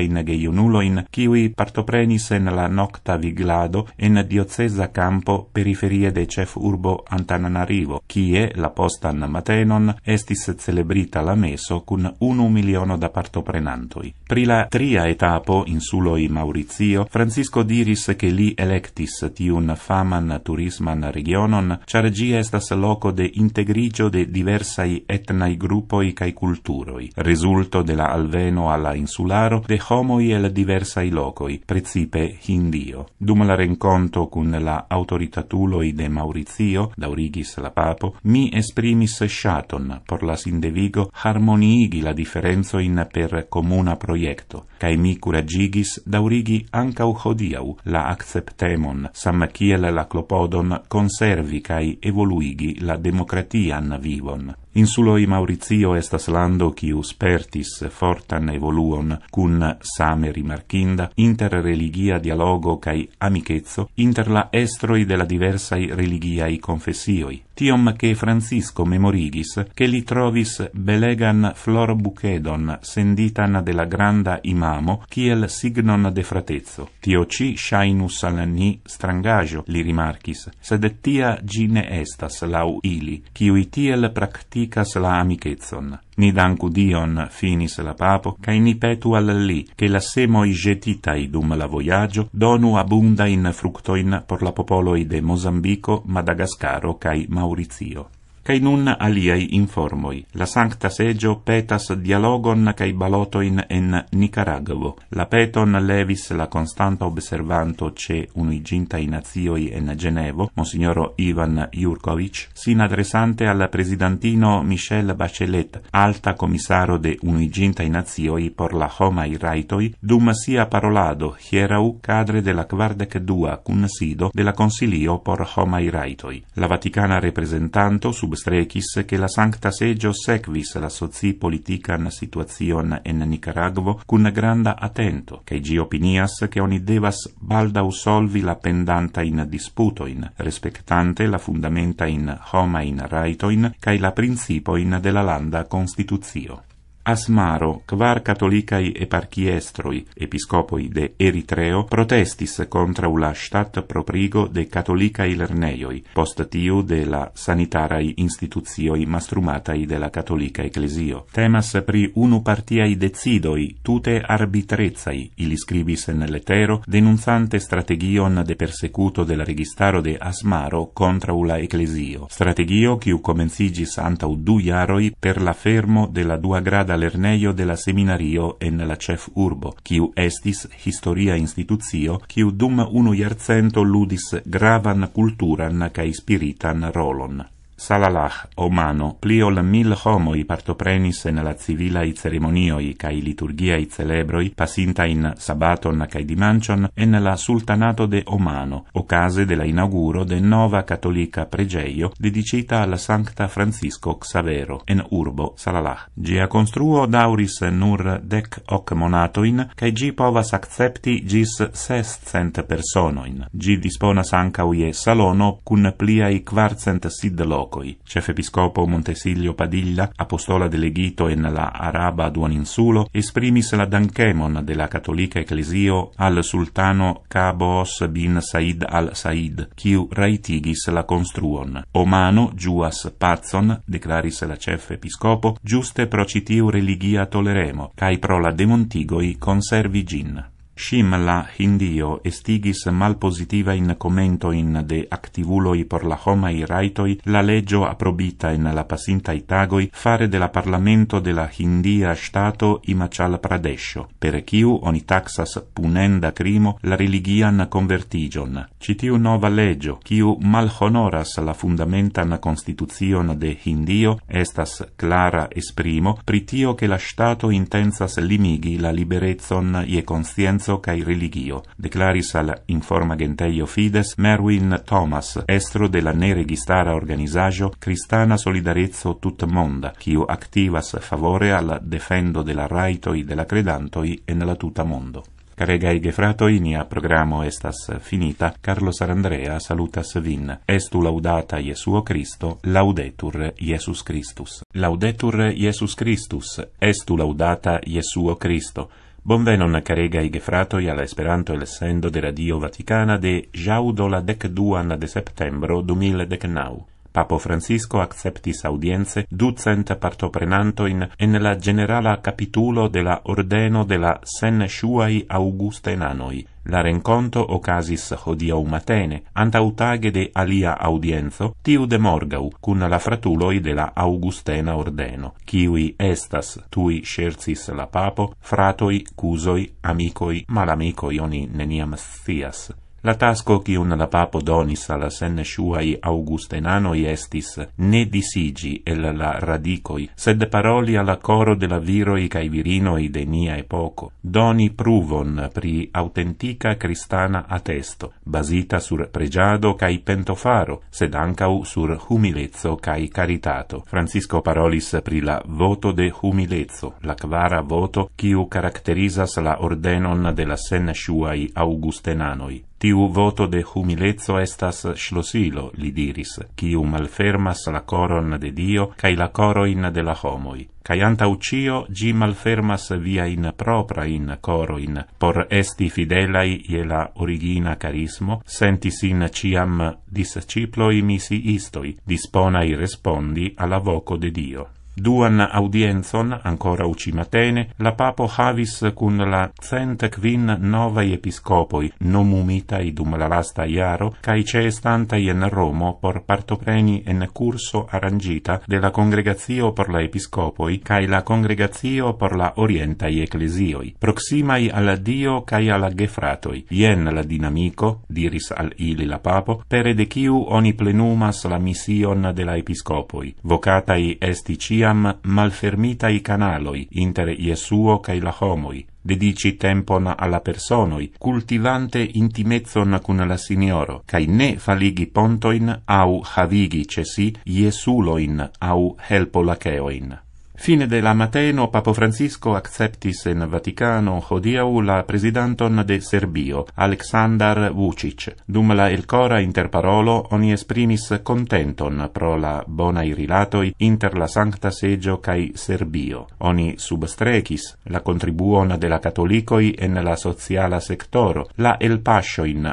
in gejunuloin, kiwi partoprenis en la nocta viglado en diocesa campo periferie de cef urbo Antananarivo, kie la postan matenon estis celebrita la meso cun unu miliono da partoprenantoi. Pri la tria etapo in suloi Maurizio, Francisco diris che li electis tiun faman turisman regionon, char gi estas loco de integrigio de diversai etnai gruppoi cae culturoi. Resulta transito de la alveno alla insularo de homoi el diversai locoi, precipe Hindio. Dum la rencontro cun la autoritatuloi de Maurizio, daurigis la papo, mi esprimis shaton por la sindevigo harmoniigi la differenzo in per comuna proiecto, cae mi curagigis daurigi ancau hodiau la acceptemon, sam kiel la clopodon conservi cae evoluigi la democratian vivon. Insuloi Mauritio est aslando quius pertis fortan evoluon cun same rimarchinda inter religia dialogo cae amichezzo inter la estroi della la diversae religiae confessioi, tiom che Francisco memorigis che li trovis belegan flor bucedon senditan de la granda imamo kiel signon de fratezzo. Tio ci shainus al ni strangajo li rimarchis, sed tia gine estas lau ili, kiui tiel practicas la amicetson. Nidanku dion finis la papo, cae ni petu al li, che la semoi getitai dum la voyaggio donu abunda in fructoin por la popoloi de Mozambico, Madagascaro cae Maurizio cae nun aliai informoi. La Sancta Segio petas dialogon cae balotoin en Nicaragvo. La peton levis la constanta observanto ce unuigintai nazioi en Genevo, Monsignoro Ivan Jurkovic, sin adresante al presidentino Michel Bachelet, alta commissaro de unuigintai nazioi por la homai raitoi, dum sia parolado hierau cadre de la quardec dua cun sido de la consilio por homai raitoi. La Vaticana representanto sub substrecis che la sancta segio sequis la soci politican situazion en Nicaragvo cun granda atento, che gi opinias che oni devas balda usolvi la pendanta in disputo in, respectante la fundamenta in homa in raito cae la principo in della landa constituzio. Asmaro, kvar catholicai eparchiestroi, episcopoi de Eritreo, protestis contra la stat proprigo de catholicai lerneioi, post tiu de la sanitarai instituzioi mastrumatai de la cattolica ecclesio. Temas pri unu partiai decidoi, tute arbitrezai, ili scribis en letero, denunzante strategion de persecuto de la registaro de Asmaro contra la ecclesio. Strategio, ciu comencigis antau du iaroi per la fermo de la dua grada la della seminario en la chef urbo, kiu estis historia institucio, kiu dum uno jarcento ludis gravan kulturan kaj spiritan rolon. Salalach, omano, pliol mil homoi partoprenis en la civilai ceremonioi cae liturgiai celebroi pasinta in sabaton cae dimancion en la sultanato de Omano, ocase della inauguro de nova cattolica pregeio dedicita alla Sancta Francisco Xavero en urbo Salalach. Gia construo dauris nur dec hoc monatoin, cae gi povas accepti gis sescent personoin. Gi disponas ancau je salono cun pliai quarcent sidlo Procoi, episcopo Montesilio Padilla, apostola delegito en la araba duoninsulo, esprimis la danchemon della cattolica ecclesio al sultano Caboos bin Said al-Said, chiu raitigis la construon. Omano juas pazzon, declaris la episcopo, giuste procitiu religia toleremo, cae pro la demontigoi conservi gin. Shimla Hindio estigis mal positiva in commento in de activulo i por la homa i raitoi la legge approbita in la pasinta i tagoi fare de la parlamento de la Hindia stato i machal pradescio per kiu oni taxas punenda crimo la religian convertigion citiu nova legge kiu mal honoras la fundamenta na constitution de Hindio estas clara esprimo pritio che la stato intensas limigi la liberezon i conscien scienco kaj religio, declaris al informa genteio Fides Merwin Thomas, estro della ne registara organisajo Cristana Solidarezzo Tut Monda, kiu activas favore al defendo della raitoi della credantoi en la tuta mondo. Caregai gefratoi, nia programo estas finita, Carlo Sarandrea salutas vin. Estu laudata Jesuo Cristo, laudetur Jesus Christus. Laudetur Jesus Christus, estu laudata Jesuo Christo. Bonvenon karegaj gefratoj al Esperanto sendo de Radio Vaticana de ĵaŭdo la dec dekduan de septembro du mil nau. Papo Francisco acceptis audience ducent partoprenantoin en la generala capitulo de la ordeno de la sen sciuai augustenanoi, La renconto ocasis hodiau matene, anta utage de alia audienzo, tiu de morgau, cun la fratuloi de la Augustena ordeno, kiui estas tui scherzis la papo, fratoi, cusoi, amicoi, malamicoi, oni neniam scias, La tasko kiun la papo donis al sennesciuai augustenanoi estis ne disigi el la radicoi, sed paroli alla coro de la viroi cae virinoi de nia epoco, doni pruvon pri autentica cristana attesto, basita sur pregiado cae pentofaro, sed ancau sur humilezzo cae caritato. Francisco parolis pri la voto de humilezzo, la quara voto kiu caracterizas la ordenon de la sennesciuai augustenanoi. Tiu voto de humilezzo estas schlosilo, li diris, quiu malfermas la coron de Dio kai la coro in de la homoi. Kai anta ucio gi malfermas via in propra in coro in por esti fidelai ie la origina carismo, senti sin ciam disciploi misi istoi, dispona i respondi alla voco de Dio. Duan audienzon, ancora ucimatene, la papo havis cun la cent quin novai episcopoi, nomumitai dum la lasta iaro, cae ce estantai en Romo por partopreni en curso arrangita de la congregazio por la episcopoi, cae la congregazio por la orientai ecclesioi, proximai alla Dio cae alla gefratoi, ien la dinamico, diris al ili la papo, per de ciu oni plenumas la mission de la episcopoi, vocatai esticia tiam malfermitai canaloi inter Jesuo cae la homoi, dedici tempon alla personoi, cultivante intimezzon cun la Signoro, cae ne faligi pontoin au havigi cesi Jesuloin au helpolaceoin. Fine de la mateno Papo Francisco acceptis en Vaticano hodiau la presidenton de Serbio, Aleksandar Vucic. Dum la elcora interparolo oni esprimis contenton pro la bona irilatoi inter la Sancta Seggio cae Serbio. Oni substrecis la contribuon de la catolicoi en la sociala sectoro, la el pascioin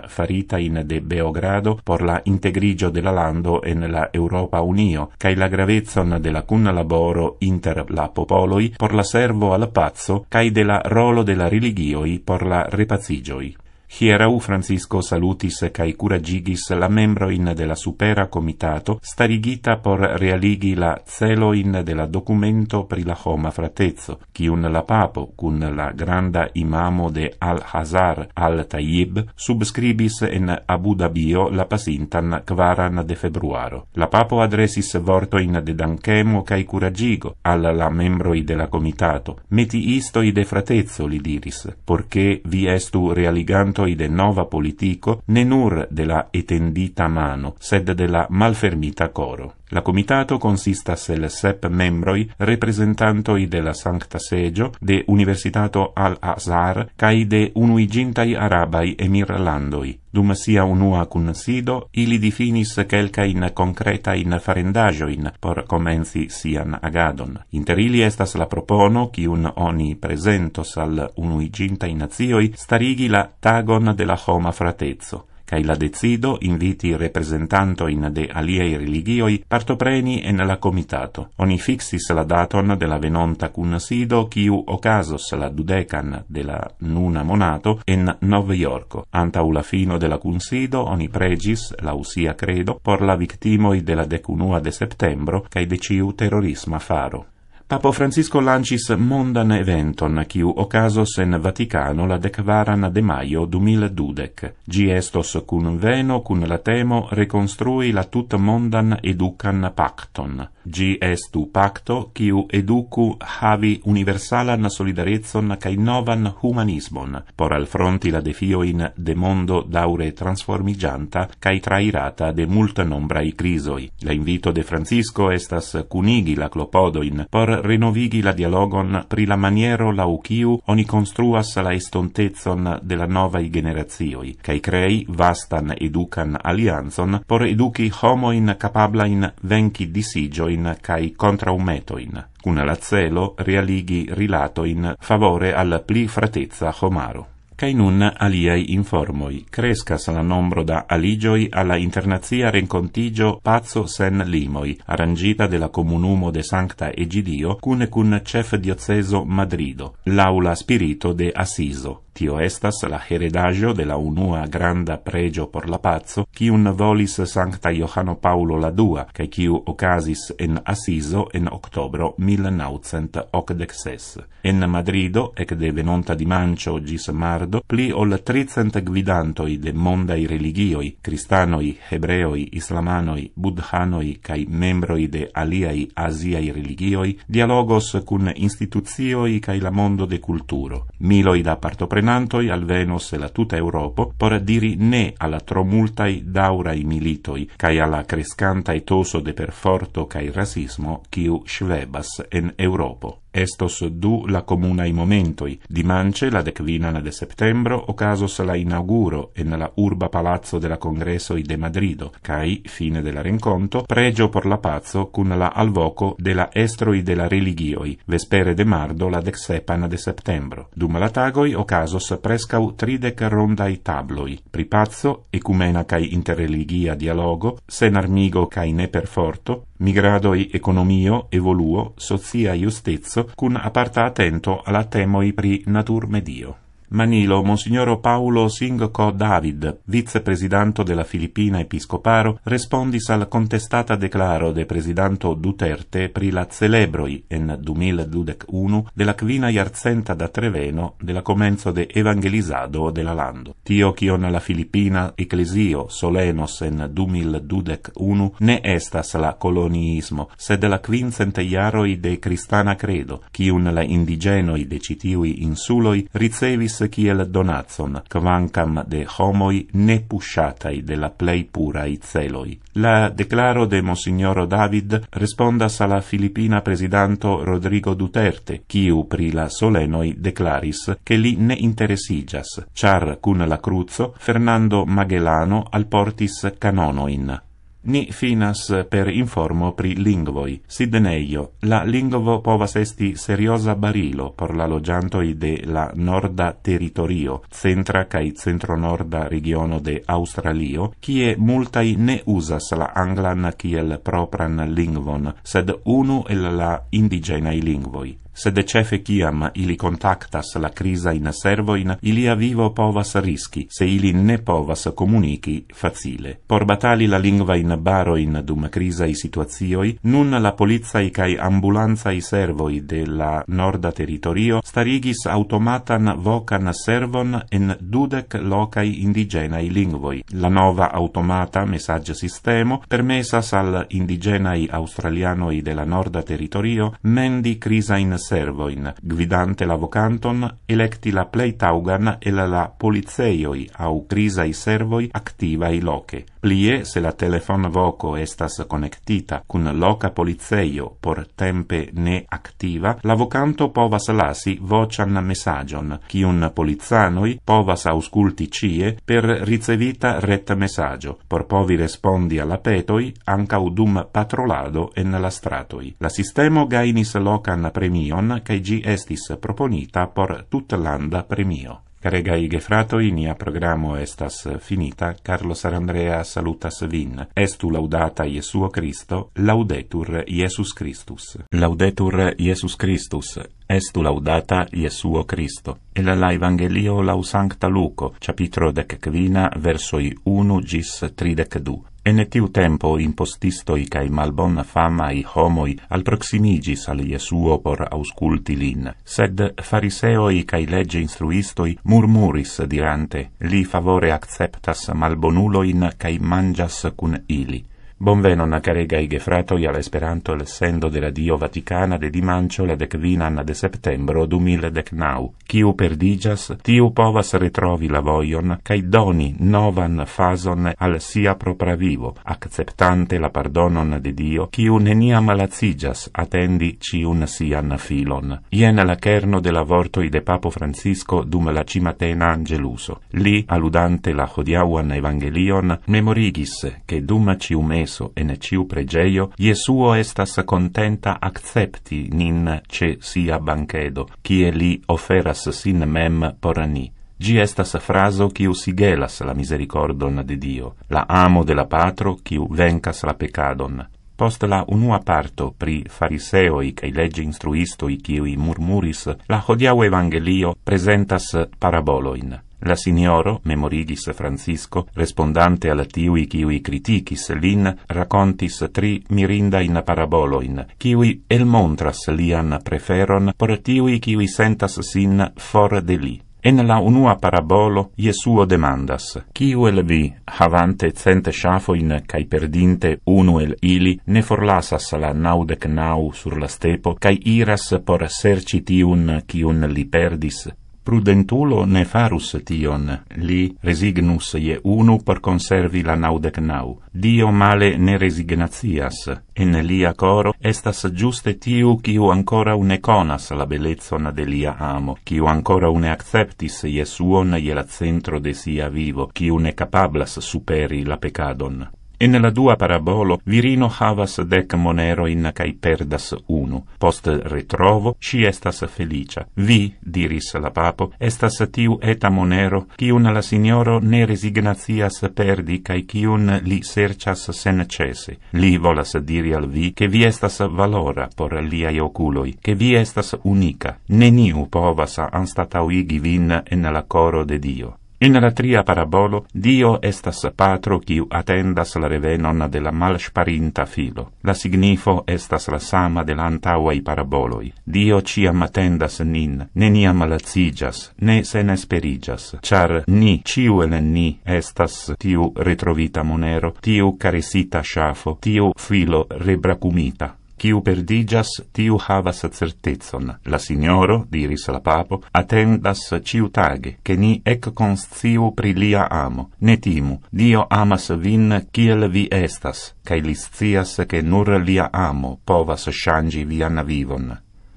in de Beogrado por la integrigio de la lando en la Europa Unio, cae la gravezzon de la cun laboro inter per la popoloi, por la servo al pazzo, cae de la rolo de la religioi por la repazigioi. Hierau Francisco salutis cae curagigis la membroin de la supera comitato starigita por realigi la celoin de la documento pri la homa fratezzo, chiun la papo cun la granda imamo de Al-Hazar al-Tayyib subscribis en Abu Dabio la pasintan quaran de februaro. La papo adresis vortoin de danchemo cae curagigo al la membroi de la comitato, metiistoi de fratezzo, li diris, porché vi estu realiganto ille nova politico nenur de la etendita mano, sed de la malfermita coro. La comitato consistas el sep membroi representantoi de la Sancta Segio, de Universitato Al-Azhar, cae de unuigintai arabai emir landoi. Dum sia unua cun sido, ili definis celca in concreta in farendagioin por comenzi sian agadon. Inter ili estas la propono, cium oni presentos al unuigintai nazioi, starigi la tagon de la Homa Fratezzo. kaj la decido inviti representanto in de aliei religioi partopreni en la comitato. Oni fixis la daton de la venonta cun sido kiu ocasos la dudecan de la nuna monato en Nov Iorco. Antau la fino de la cun sido, oni pregis, la lausia credo, por la victimoi de la decunua de septembro cae de ciu terrorisma faro. Papo Francisco lancis mondan eventon, quiu ocasos en Vaticano la decvaran de maio 2012. Gi estos cun veno cun la temo reconstrui la tut mondan educan pacton. Gi estu pacto quiu educu havi universalan solidarezon cae novan humanismon por alfronti la defioin de mondo daure transformigianta cae trairata de multa nombrai crisoi. La invito de Francisco estas cunigi la clopodoin por renovigi la dialogon pri la maniero lau quiu oni construas la estontezon de la novae generazioi cae crei vastan educan alianzon por educi homoin capabla in venci disigio rilatoin cae contraumetoin, cun la celo realigi rilatoin favore al pli fratezza homaro. Cae nun aliei informoi crescas la nombro da aligioi alla internazia rencontigio Pazzo Sen Limoi, arrangita della Comunumo de Sancta Egidio, cune cun cef dioceso Madrido, l'aula spirito de Assiso, Tio estas la heredaggio de la unua granda pregio por la pazzo, qui volis Sancta Johano Paulo la dua, cae quiu ocasis en Assiso en octobro 1986. En Madrido, ec de venonta di mancio gis mardo, pli ol tricent gvidantoi de mondai religioi, cristanoi, hebreoi, islamanoi, budhanoi, cae membroi de aliai asiai religioi, dialogos cun instituzioi cae la mondo de culturo. Miloi da partopre al Venus e la tuta Europo por diri ne alla tromultai daurai militoi, cae alla crescanta etoso de perforto cae rasismo quiu schlebas en Europo. Estos du la comuna i momentoi. Dimance, la decvinan de septembro, ocasos la inauguro en la urba palazzo della la congressoi de Madrido, cai, fine della la renconto, pregio por la pazzo cun la alvoco della estroi della religioi, vespere de mardo la decsepana de septembro. Dum la tagoi ocas kazus preskaŭ tridek rondaj tabloj, pri paco, ekumena interreligia dialogo, sen armigo kaj ne perforto, migradoi economio, evoluo, sozia justezzo, cun aparta attento alla temoi pri natur medio. Manilo, Monsignor Paolo Singco David, vicepresidente della Filippina Episcoparo, respondis al contestata declaro de presidente Duterte pri la celebroi en 2021 della quina jarcenta da Treveno della comenzo de evangelizado della lando. Tio kion la Filippina ecclesio solenos en 2021 ne estas la coloniismo, sed la quincente iaroi de cristana credo, cium la indigenoi de citiui insuloi ricevis kiel donacon, kvankam de homoi ne pusciatai de la plei purai celoi. La declaro de Monsignoro David respondas alla Filipina presidanto Rodrigo Duterte, chiu pri la solenoi declaris che li ne interesigas, char cun la cruzzo Fernando Magellano portis canonoin. Ni finas eh, per informo pri lingvoi. Sidneio, la lingvo povas esti seriosa barilo por la loggiantoi de la norda territorio, centra cae centro-norda regiono de Australio, e multai ne usas la anglan kiel propran lingvon, sed unu el la indigena lingvoi sed ce feciam ili contactas la crisa in servoin, ilia vivo povas rischi, se ili ne povas comunici facile. Por batali la lingua in baro in dum crisai situazioi, nun la polizai cae ambulanzai servoi de la norda territorio starigis automatan vocan servon en dudec locai indigenai lingvoi. La nova automata messaggio sistemo permesas al indigenai australianoi de la norda territorio mendi crisain servoin guidante la vokanton electi la pleitaugan e la polizei au crisi servoi attiva i loke Plie, se la telefon voco estas connectita cun loca polizeio por tempe ne activa, la vocanto povas lasi vocian messagion, cium polizanoi povas ausculti cie per ricevita ret messagio, por povi respondi alla petoi, ancaudum patrolado en la stratoi. La sistemo gainis locan premion, cae gi estis proponita por tutlanda premio. Carega ige frato in programma estas finita Carlo Sarandrea salutas vin. estu laudata Iesu Christo laudetur Iesus Christus laudetur Iesus Christus estu laudata Iesu Christo E la evangelio laus sancta luco capitro de quina versoi 1 gis 32 En etiu tempo impostistoi cae malbon fama i homoi al proximigis al Jesuo por ausculti lin, sed fariseoi cae legge instruistoi murmuris dirante, li favore acceptas malbonuloin cae mangias cun ili. Bonvenon caregai gefratoj al Esperanto elsendo de della Dio Vaticana de dimancio la decvinan de settembro du mil deknaŭ. Kiu perdiĝas, tiu povas retrovi la vojon kaj doni novan fason al sia propra vivo, acceptante la pardonon de Dio, kiu nenia lacigas attendi ciun sian filon. Ien la kerno de la vortoi de Papo Francisco dum la cimatena angeluso. Li, aludante la hodiauan evangelion, memorigis che dum ciumes confesso in ciu pregeio Iesuo estas contenta accepti nin ce sia banchedo qui e li offeras sin mem por ni Gi estas fraso qui sigelas la misericordon de Dio la amo de la patro qui vencas la pecadon post la unua parto pri fariseo cae kai legge instruisto i qui murmuris la hodiau evangelio presentas parabolo in La signoro, memorigis Francisco, respondante al tiui ciui criticis lin, racontis tri mirinda in paraboloin, ciui elmontras lian preferon por tiui ciui sentas sin for de li. En la unua parabolo, Jesuo demandas, Ciu el vi, havante cent shafoin, cae perdinte unu el ili, ne forlasas la naudec nau sur la stepo, cae iras por serci tiun, un li perdis, Prudentulo ne farus tion, li resignus je unu por conservi la naudec nau, dio male ne resignatias, en lia coro estas giuste tiu quio ancora une conas la bellezzona de lia amo, quio ancora une acceptis e suon e la centro de sia vivo, quio ne capablas superi la peccadon. En la dua parabolo virino havas dec monero in cae perdas uno. Post retrovo, ci estas felicia. Vi, diris la papo, estas tiu eta monero, cion la signoro ne resignazias perdi, cae cion li sercias sen cese. Li volas diri al vi, che vi estas valora por liai oculoi, che vi estas unica. Neniu povas anstatauigi vin en la coro de Dio. In la tria parabolo, Dio estas patro qui attendas la revenon de la malsparinta filo. La signifo estas la sama de l'antauai paraboloi. Dio ciam attendas nin, ne niam lazigas, ne senesperigias, esperigas, char ni, ciu ni, estas tiu retrovita monero, tiu caresita shafo, tiu filo rebracumita. Ciu perdigas, tiu havas certezon. La signoro, diris la papo, attendas ciu tage, che ni ec consciu pri lia amo. Ne timu, Dio amas vin ciel vi estas, cae li scias che nur lia amo povas shangi via navivon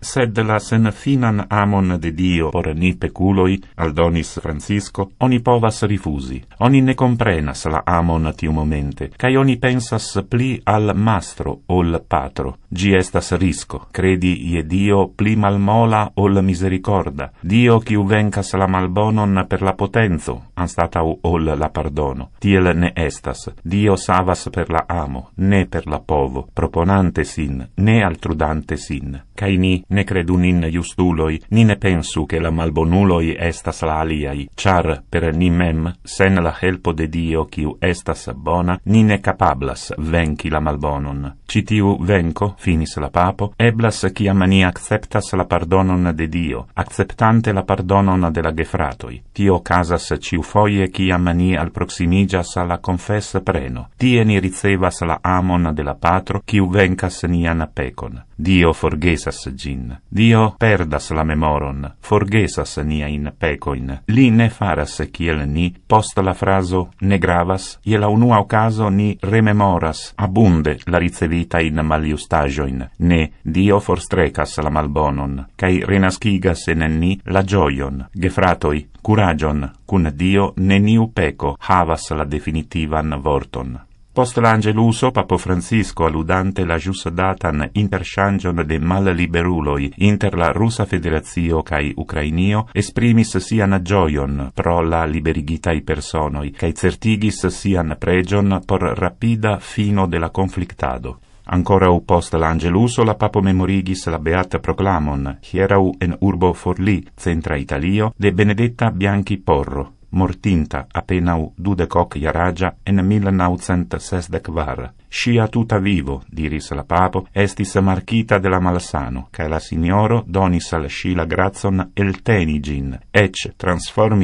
sed la sen finan amon de Dio por ni peculoi, aldonis Francisco, oni povas rifusi. Oni ne comprenas la amon tiu momente, cae oni pensas pli al mastro ol patro. Gi estas risco, credi ie Dio pli malmola ol misericorda, Dio ciu vencas la malbonon per la potenzo, anstatau ol la pardono. Tiel ne estas, Dio savas per la amo, ne per la povo, proponante sin, ne altrudante sin. Cae ni ne credu nin justuloi, ni ne pensu che la malbonuloi estas la aliai, char per nimem sen la helpo de Dio quiu estas bona, ni ne capablas venchi la malbonon. Citiu venco, finis la papo, eblas ciam ni acceptas la pardonon de Dio, acceptante la pardonon de la gefratoi. Tio casas ciufoie foie ciam ni al proximigas alla confess preno. Tieni ricevas la amon de la patro, quiu vencas nian pecon. Dio forgesas gin nin. Dio perdas la memoron, forgesas nia in pecoin. Li ne faras kiel ni, post la fraso ne gravas, je la unua ocaso ni rememoras abunde la ricevita in maliustagioin. Ne, Dio forstrecas la malbonon, cae renascigas in ni la gioion. fratoi, curagion, cun Dio neniu peco havas la definitivan vorton. Post l'Angeluso, Papo Francisco, alludante la jus datan interchangion de mal liberuloi inter la Russa Federazio cae Ucrainio, esprimis sian gioion pro la liberigitai personoi, cae certigis sian pregion por rapida fino della la Ancora u post l'Angeluso la papo memorigis la beata proclamon, hierau en urbo Forlì, centra Italio, de Benedetta Bianchi Porro, mortinta apenau dudecoc iaragia en 1960 var. Scia tuta vivo, diris la papo, estis marchita della malsano, che la signoro donis al scila grazon el teni tenigin, ec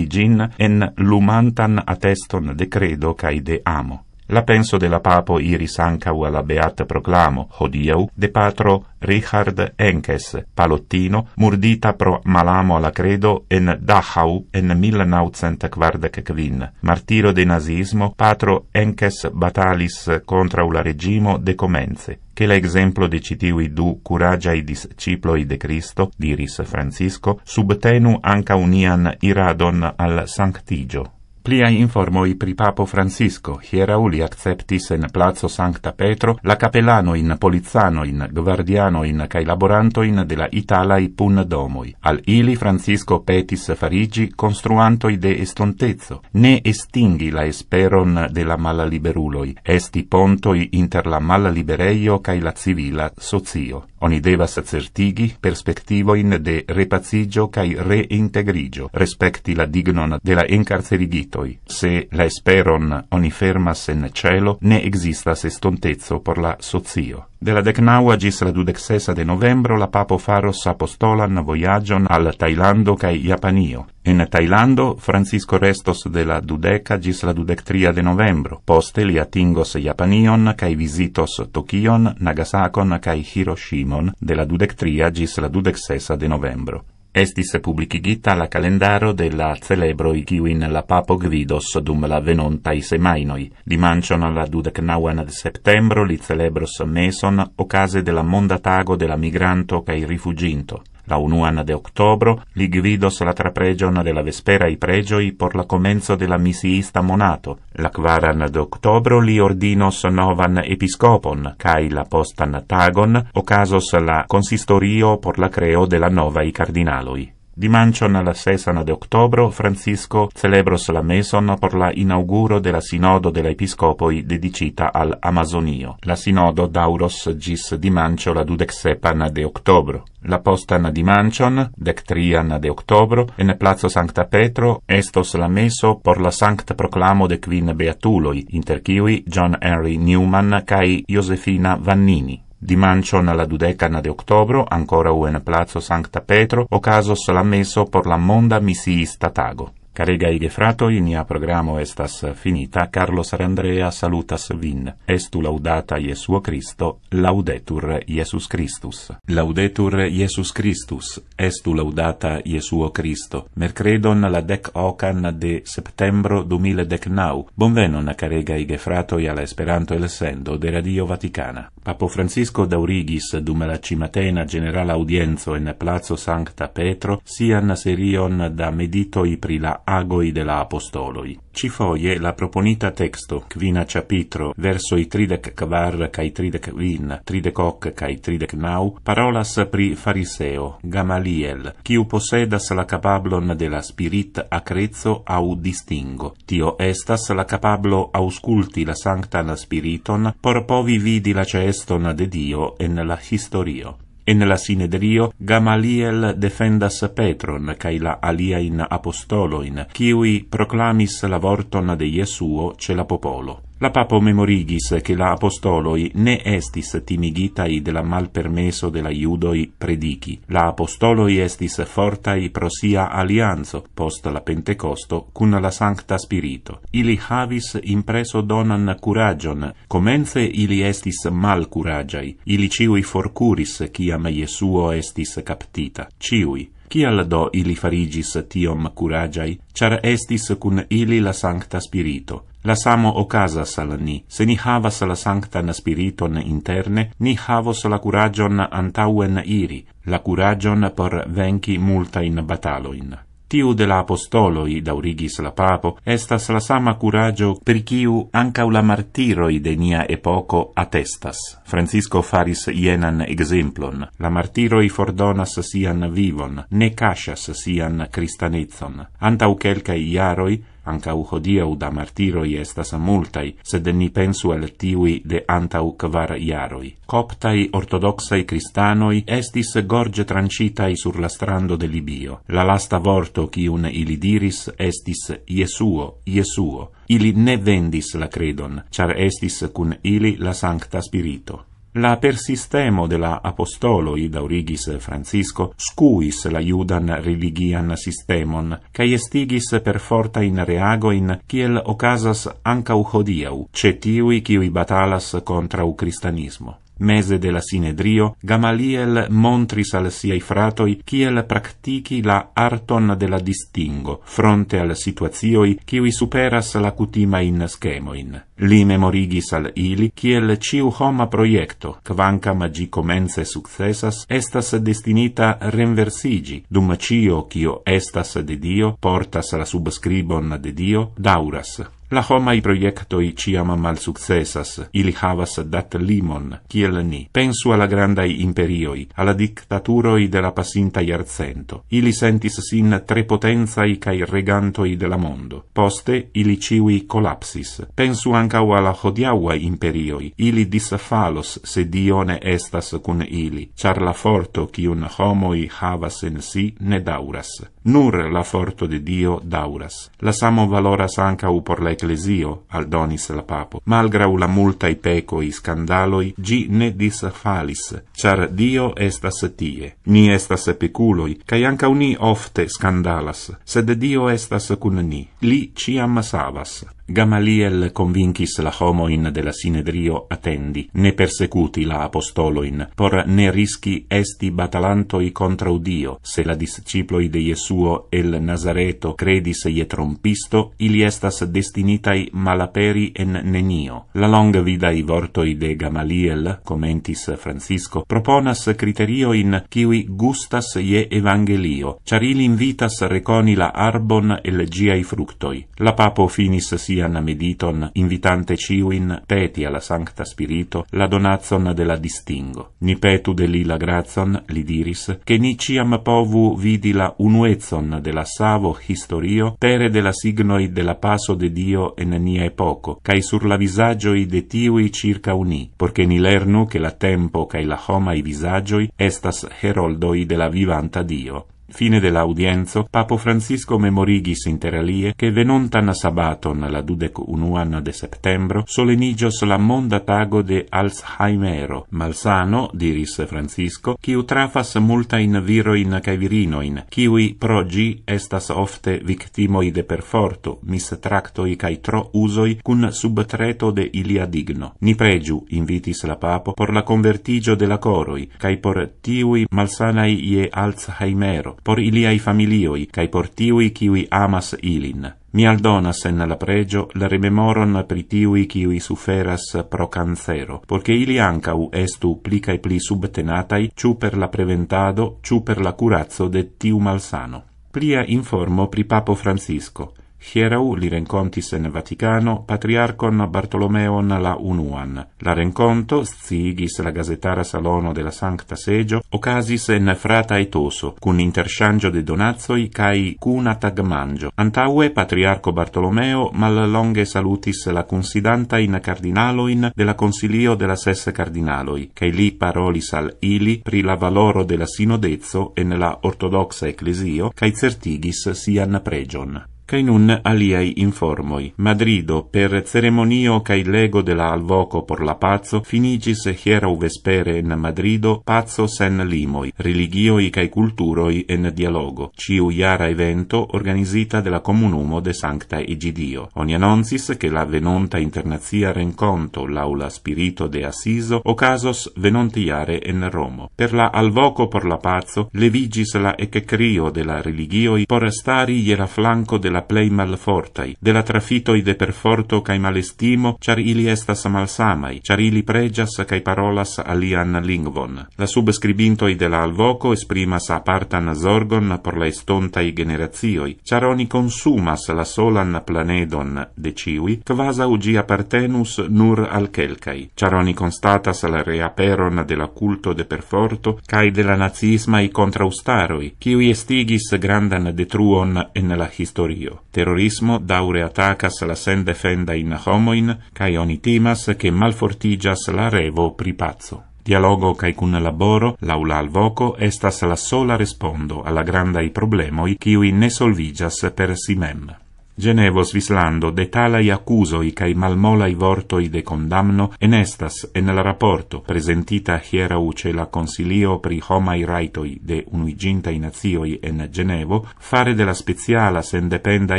gin en lumantan atteston de credo cae de amo. La penso della papo iris ancau alla beat proclamo, hodiau, de patro Richard Enkes, palottino, murdita pro malamo alla credo en Dachau en 1945, martiro de nazismo, patro Enkes batalis contra ula regimo de comenze, che la de citiui du curagiai disciploi de Cristo, diris Francisco, subtenu anca unian iradon al sanctigio. pliai informoi pri Papo Francisco, hiera uli acceptis in Plazzo Sancta Petro la capellano in polizzano in guardiano in cae laboranto in della Itala i pun domoi. Al ili Francisco petis farigi construanto de estontezzo, ne estingi la esperon de la mala liberuloi, esti pontoi inter la mala libereio cae la civila sozio. Oni devas certigi perspectivoin de repazigio cae reintegrigio respecti la dignon de la encarcerigitoi. Se la esperon oni fermas en cielo, ne existas estontezzo por la sozio. De la decnaua gis la dudexesa de novembro la papo faros apostolan voyagion al Thailando cae Japanio, in Tailando, Francisco Restos de la Dudeca gis la Dudectria de novembro, poste li atingos Japanion cae visitos Tokion, Nagasakon cae Hiroshimon de la Dudectria gis la Dudexesa de novembro. Estis publicigita la calendaro de la celebroi kiuin la papo gvidos dum la venontai semainoi. Dimancion alla dudecnauan de septembro li celebros meson ocase de la mondatago de la migranto cae rifuginto. la unuan de octobro, li gvidos la trapregion de la vespera i pregioi por la comenzo de la misiista monato, la quaran de octobro li ordinos novan episcopon, cai la postan tagon, ocasos la consistorio por la creo de la nova i cardinaloi. Dimancio nella sesana de octobro, Francisco celebros la meson por la inauguro della sinodo della episcopoi dedicita al Amazonio. La sinodo dauros gis dimancio la dudexepana de octobro. La postan di Mancion, dectrian de octobro, en plazzo Sancta Petro, estos la meso por la sanct proclamo de quin beatuloi, inter John Henry Newman kai Josefina Vannini. Di mancion alla dudecana de octobro, ancora un plazo Sancta Petro, ocasos la meso por la monda missiista tago. Carega i gefratoi, nia programo estas finita, Carlos Arandrea salutas vin. Estu laudata Jesuo Cristo, laudetur Jesus Christus. Laudetur Jesus Christus, estu laudata Jesuo Cristo. Mercredon la dec ocan de septembro 2019. Bonvenon carega i gefratoi alla Esperanto el Sendo de Radio Vaticana. Papo Francisco daurigis dum la cimatena generala audienzo en Plazo Sancta Petro sian serion da meditoi pri la agoi de la apostoloi. ci foie la proponita texto quina capitro verso i tridec kvar kai tridec vin tridec hoc kai tridec nau parolas pri fariseo gamaliel qui possedas la capablon de la spirit acrezzo au distingo tio estas la capablo ausculti la sancta spiriton por povi vidi la ceston de dio en la historio En la sinedrio Gamaliel defendas Petron kai la alia in apostolo in kiui proclamis la vorton de Jesuo ce la popolo. La papo memorigis che la apostoloi ne estis timigitai de la mal permesso de la iudoi predichi. La apostoloi estis fortai pro sia alianzo post la Pentecosto cun la Sancta Spirito. Ili havis impreso donan curagion, comence ili estis mal curagiai. Ili ciui forcuris ciam Iesuo estis captita. Ciui. Chi do ili farigis tiom curagiai, char estis cun ili la Sancta Spirito. La samo ocasa sal ni. Se ni havas la sanctan spiriton interne, ni havos la curagion antauen iri, la curagion por venci multa in bataloin. Tiu de la apostoloi, daurigis la papo, estas la sama curagio per ciu anca la martiroi de nia epoco atestas. Francisco faris ienan exemplon. La martiroi fordonas sian vivon, ne casias sian cristanezon. Antau celcai iaroi, Anca u hodio da martiroi estas multai, sed ni pensu al tiui de antau kvar iaroi. Coptai ortodoxai cristanoi estis gorge trancitai sur la strando de Libio. La lasta vorto chiun ili diris estis Iesuo, Iesuo. Ili ne vendis la credon, char estis cun ili la sancta spirito. La persistemo de la apostoloi daurigis Francisco scuis la iudan religian systemon, cae estigis per forta in reagoin ciel ocasas ancau hodiau, cetiui ciui batalas contra u cristianismo mese de la sinedrio Gamaliel montris al siei fratoi kiel practici la arton de la distingo fronte al situazioi kiwi superas la cutima in schemoin li memorigis al ili kiel ciu homa proiecto kvanka magi comence successas estas destinita renversigi dum cio kio estas de dio portas la subscribon de dio dauras La homai proiectoi ciam mal successas, ili havas dat limon, kiel ni. Pensu alla grandai imperioi, alla dictaturoi de la passinta iarcento. Ili sentis sin tre potenzai cae regantoi de la mondo. Poste, ili ciui collapsis. Pensu ancau alla hodiaua imperioi, ili disfalos se dione estas cun ili, char la forto cium homoi havas in si ne dauras. Nur la forto de Dio dauras. La samo valoras ancau por la ecclesio al donis la papo, malgrau la multa i peco i scandaloi, gi ne dis falis char Dio estas tie. Ni estas peculoi, cae anca uni ofte scandalas, sed Dio estas cun ni, li ci savas. Gamaliel convincis la homoin de la sinedrio attendi, ne persecuti la apostoloin, por ne rischi esti batalantoi contra Dio, se la disciploi de Jesuo el Nazareto credis je trompisto, ili estas destini finitai malaperi en nenio. La long vidai vortoi de Gamaliel, commentis Francisco, proponas criterio in kiwi gustas ie evangelio, char il invitas reconi la arbon e legiai fructoi. La papo finis sian mediton, invitante ciuin peti alla sancta spirito la donazon de la distingo. Ni petu de li la grazon, li diris, che ni ciam povu vidi la unuezon de la savo historio pere de la signoi de la paso de Dio ene nie epoque, cae sur la visagioi de tivi circa uni, porque ni lernu che la tempo cae la homae visagioi estas heroldoi de la vivanta dio. Fine dell'audienzo, Papo Francisco memorigis interalie che venontan sabaton la dudec unuan de septembro solenigios la monda tago de Alzheimero. Malsano, diris Francisco, quiu trafas multain viroin cae virinoin, qui progi estas ofte victimoi de perforto, mistractoi cae tro usoi cun subtreto de ilia digno. Ni pregiu, invitis la Papo, por la convertigio de la coroi, cae por tiui malsanai ie Alzheimero, por iliai familioi, cae por tiui kiui amas ilin. Mi aldonas en la pregio la rememoron pri tiui kiui suferas pro cancero, porche ili ancau estu pli cae pli subtenatai, ciu per la preventado, ciu per la curazzo de tiu malsano. Plia informo pri Papo Francisco hierau li rencontis en Vaticano patriarcon Bartolomeon la unuan. La renconto, sciigis la gazetara salono della Sancta Segio, ocasis en frata etoso, cun interchangio de donazoi cae cuna tag mangio. Antaue patriarco Bartolomeo mal longe salutis la considanta in cardinaloin della consilio della la ses cardinaloi, cae li parolis al ili pri la valoro della sinodezzo en la ortodoxa ecclesio, cae certigis sian pregion cae nun aliei informoi. Madrido, per ceremonio cae lego de la alvoco por la pazzo, finigis hierau vespere in Madrido pazzo sen limoi, religioi cae culturoi en dialogo, ciu iara evento organizita de la Comunumo de Sancta Egidio. Oni annonsis che la venonta internazia renconto l'aula spirito de Assiso ocasos venontiare en Romo. Per la alvoco por la pazzo levigis la ececrio de la religioi por stari iera flanco de la la plej malfortaj, de la trafitoj de perforto cae malestimo, ĉar ili estas malsamai, ĉar ili preĝas kaj parolas alian lingvon. La subscribintoi de la alvoco esprimas apartan zorgon por la estontai generazioi, ĉar oni consumas la solan planedon de ciui, quasau gi appartenus nur al quelcai, char oni constatas la reaperon de la culto de perforto cae de la nazismai contraustaroi, ciui estigis grandan detruon en la historio. Terrorismo daure attacas la sen defenda in homoin, cae oni timas che malfortigias la revo pripazzo. Dialogo cae cun laboro, laula al voco, estas la sola respondo alla grandai problemoi quiui ne solvigias per si memma. Genevo svislando de talai accusoi cae malmolai vortoi de condamno en estas en la rapporto presentita hiera ce la consilio pri homai raitoi de unuigintai nazioi en Genevo fare della speciala sendependa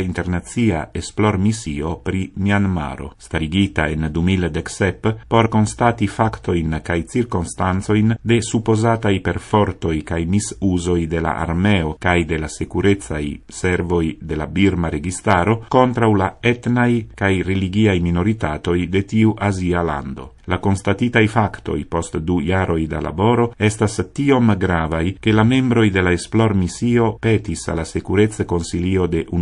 internazia esplor misio pri Myanmaro, starigita en 2017 por constati factoin cae circonstanzoin de supposatai perfortoi cae misusoi della armeo cae della i servoi della Birma registaro contra ula etnai kai religiai minoritatoi de tiu Asia lando. La constatita i factoi post du jaroi da laboro estas tiom gravai che la membroi della la esplor misio petis alla securezze consilio de unuiginta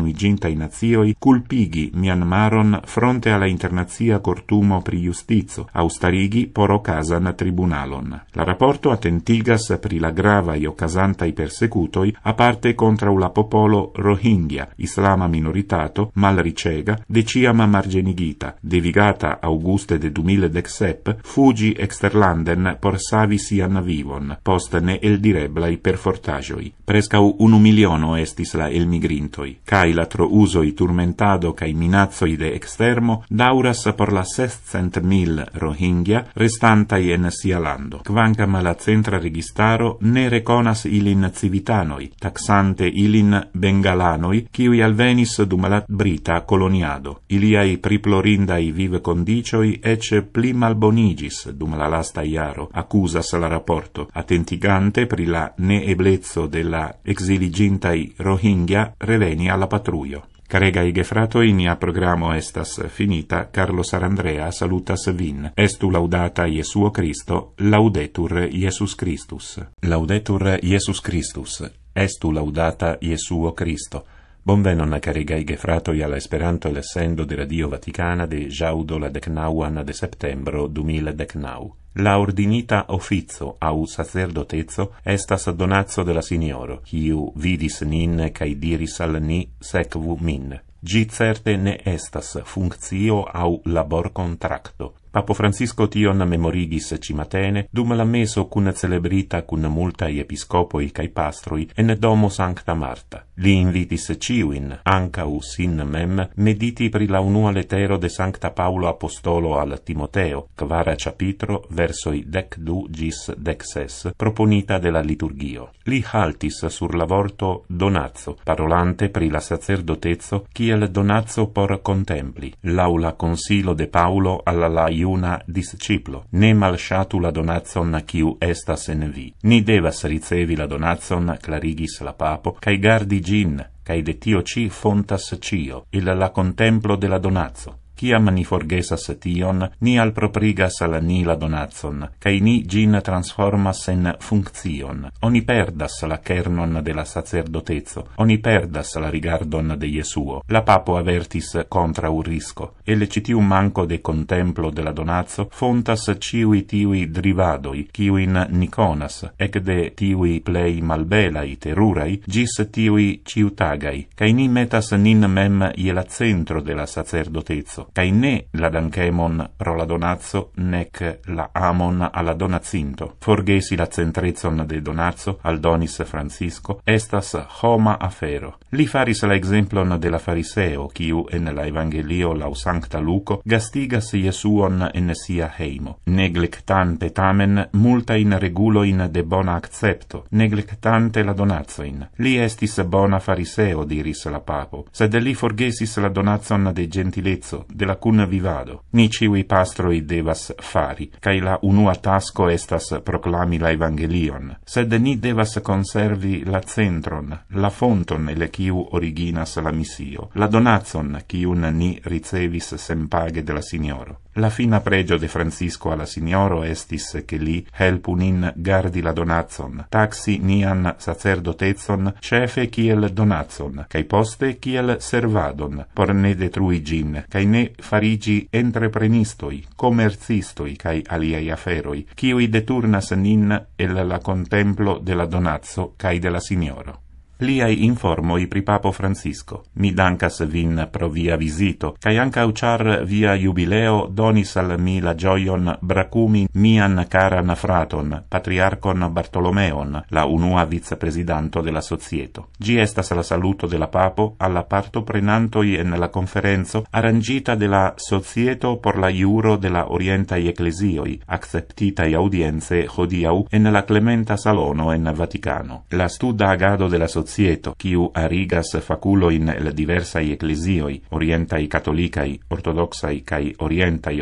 unuigintai nazioi culpigi Myanmaron fronte alla internazia cortumo pri justizo, austarigi por ocasan tribunalon. La rapporto attentigas pri la gravai ocasantai persecutoi a parte contra la popolo Rohingya, islama minoritato, mal ricega, deciam margenigita, devigata auguste de 2016 fugi exterlanden por savi sian vivon, post ne eldireblai per fortagioi. Prescau unu miliono estis la elmigrintoi, cae la trousoi turmentado cae minazoi de extermo dauras por la sestcent mil Rohingya restantai en sia lando. Quancam la centra registaro ne reconas ilin civitanoi, taxante ilin bengalanoi, ciui alvenis dum la brita coloniado. Iliai priplorindai vive condicioi ecce pli mal bonigis dum la lasta iaro accusas la rapporto attentigante pri la neeblezzo della exiligintai Rohingya reveni alla patruio. Carega Caregai gefratoi, nia programo estas finita, Carlo Sarandrea salutas vin. Estu laudata Jesuo Cristo, laudetur Jesus Christus. Laudetur Jesus Christus, estu laudata Jesuo Cristo. Bonveno nakaregaj gefratoj al Esperanto lessendo de Radio Vaticana de ĵaŭdo la deknaŭan de septembro dumila deknaŭ. La ordinita ofico au sacerdotezo estas donazzo della signoro, Sinjoro, vidis nin cae diris al ni sekvu min. Gi certe ne estas funkcio au labor contracto, Papo Francisco tion memorigis cimatene, dum la meso cun celebrita cun multai episcopoi cae pastroi en domo Sancta Marta. Li invitis ciuin, ancau sin mem, mediti pri la unua letero de Sancta Paulo Apostolo al Timoteo, quara capitro versoi dec du gis dec ses, proponita de la liturgio. Li haltis sur la vorto donazzo, parolante pri la sacerdotezzo, ciel donazzo por contempli, laula consilo de Paulo alla laia juna disciplo. Ne malsciatu la donazon quiu estas en vi. Ni devas ricevi la donazion, clarigis la papo, cae gardi gin, cae de tio ci fontas cio, illa la contemplo de la donazo. Ciam ni forgesas tion, ni alproprigas al ni la donazon, cae ni gin transformas en funccion. Oni perdas la kernon de la sacerdotezo, oni perdas la rigardon de Jesuo. La papo avertis contra un risco, e le citium manco de contemplo de la donazo fontas ciui tiui drivadoi, ciuin niconas, ec de tiui plei malbelai terurai, gis tiui ciutagai, cae ni metas nin mem iela centro de la sacerdotezo, Kaj ne la danchemon pro la donazzo, nec la amon alla donazinto. Forgesi la centrecon de donazzo, al donis Francisco, estas homa afero. Li faris la exemplon de la fariseo, quiu en la evangelio lau sancta luco, gastigas Jesuon en sia heimo, neglectante tamen multa in regulo in de bona accepto, neglectante la donazoin. Li estis bona fariseo, diris la papo, sed li forgesis la donazon de gentilezzo, de la cun vivado. Ni civi pastroi devas fari, cae la unua tasco estas proclami la evangelion, sed ni devas conservi la centron, la fonton, elec kiu originas la misio, la donazon kiun ni ricevis sempage de la Signoro. La fina pregio de Francisco alla Signoro estis che li helpu nin gardi la donazon, taxi nian sacerdotezon, cefe kiel donazon, cae poste kiel servadon, por ne detrui gin, cae ne farigi entreprenistoi, comercistoi, cae aliei aferoi, kiui deturnas nin el la contemplo della donazzo cae della Signoro. Pliaj informoj pri Papo Francisco. Mi dankas vin pro via visito, cae ancau char via jubileo donis al mi la gioion bracumi mian caran fraton, patriarcon Bartolomeon, la unua vicepresidanto della societo. Gi estas la saluto della Papo alla parto prenantoi en la conferenzo arrangita della societo por la iuro della orientai ecclesioi, acceptitai audienze hodiau en la Clementa Salono en Vaticano. La studa agado della societo societo arigas faculo in el diversa ecclesioi orienta i catolica i ortodoxa i kai orienta i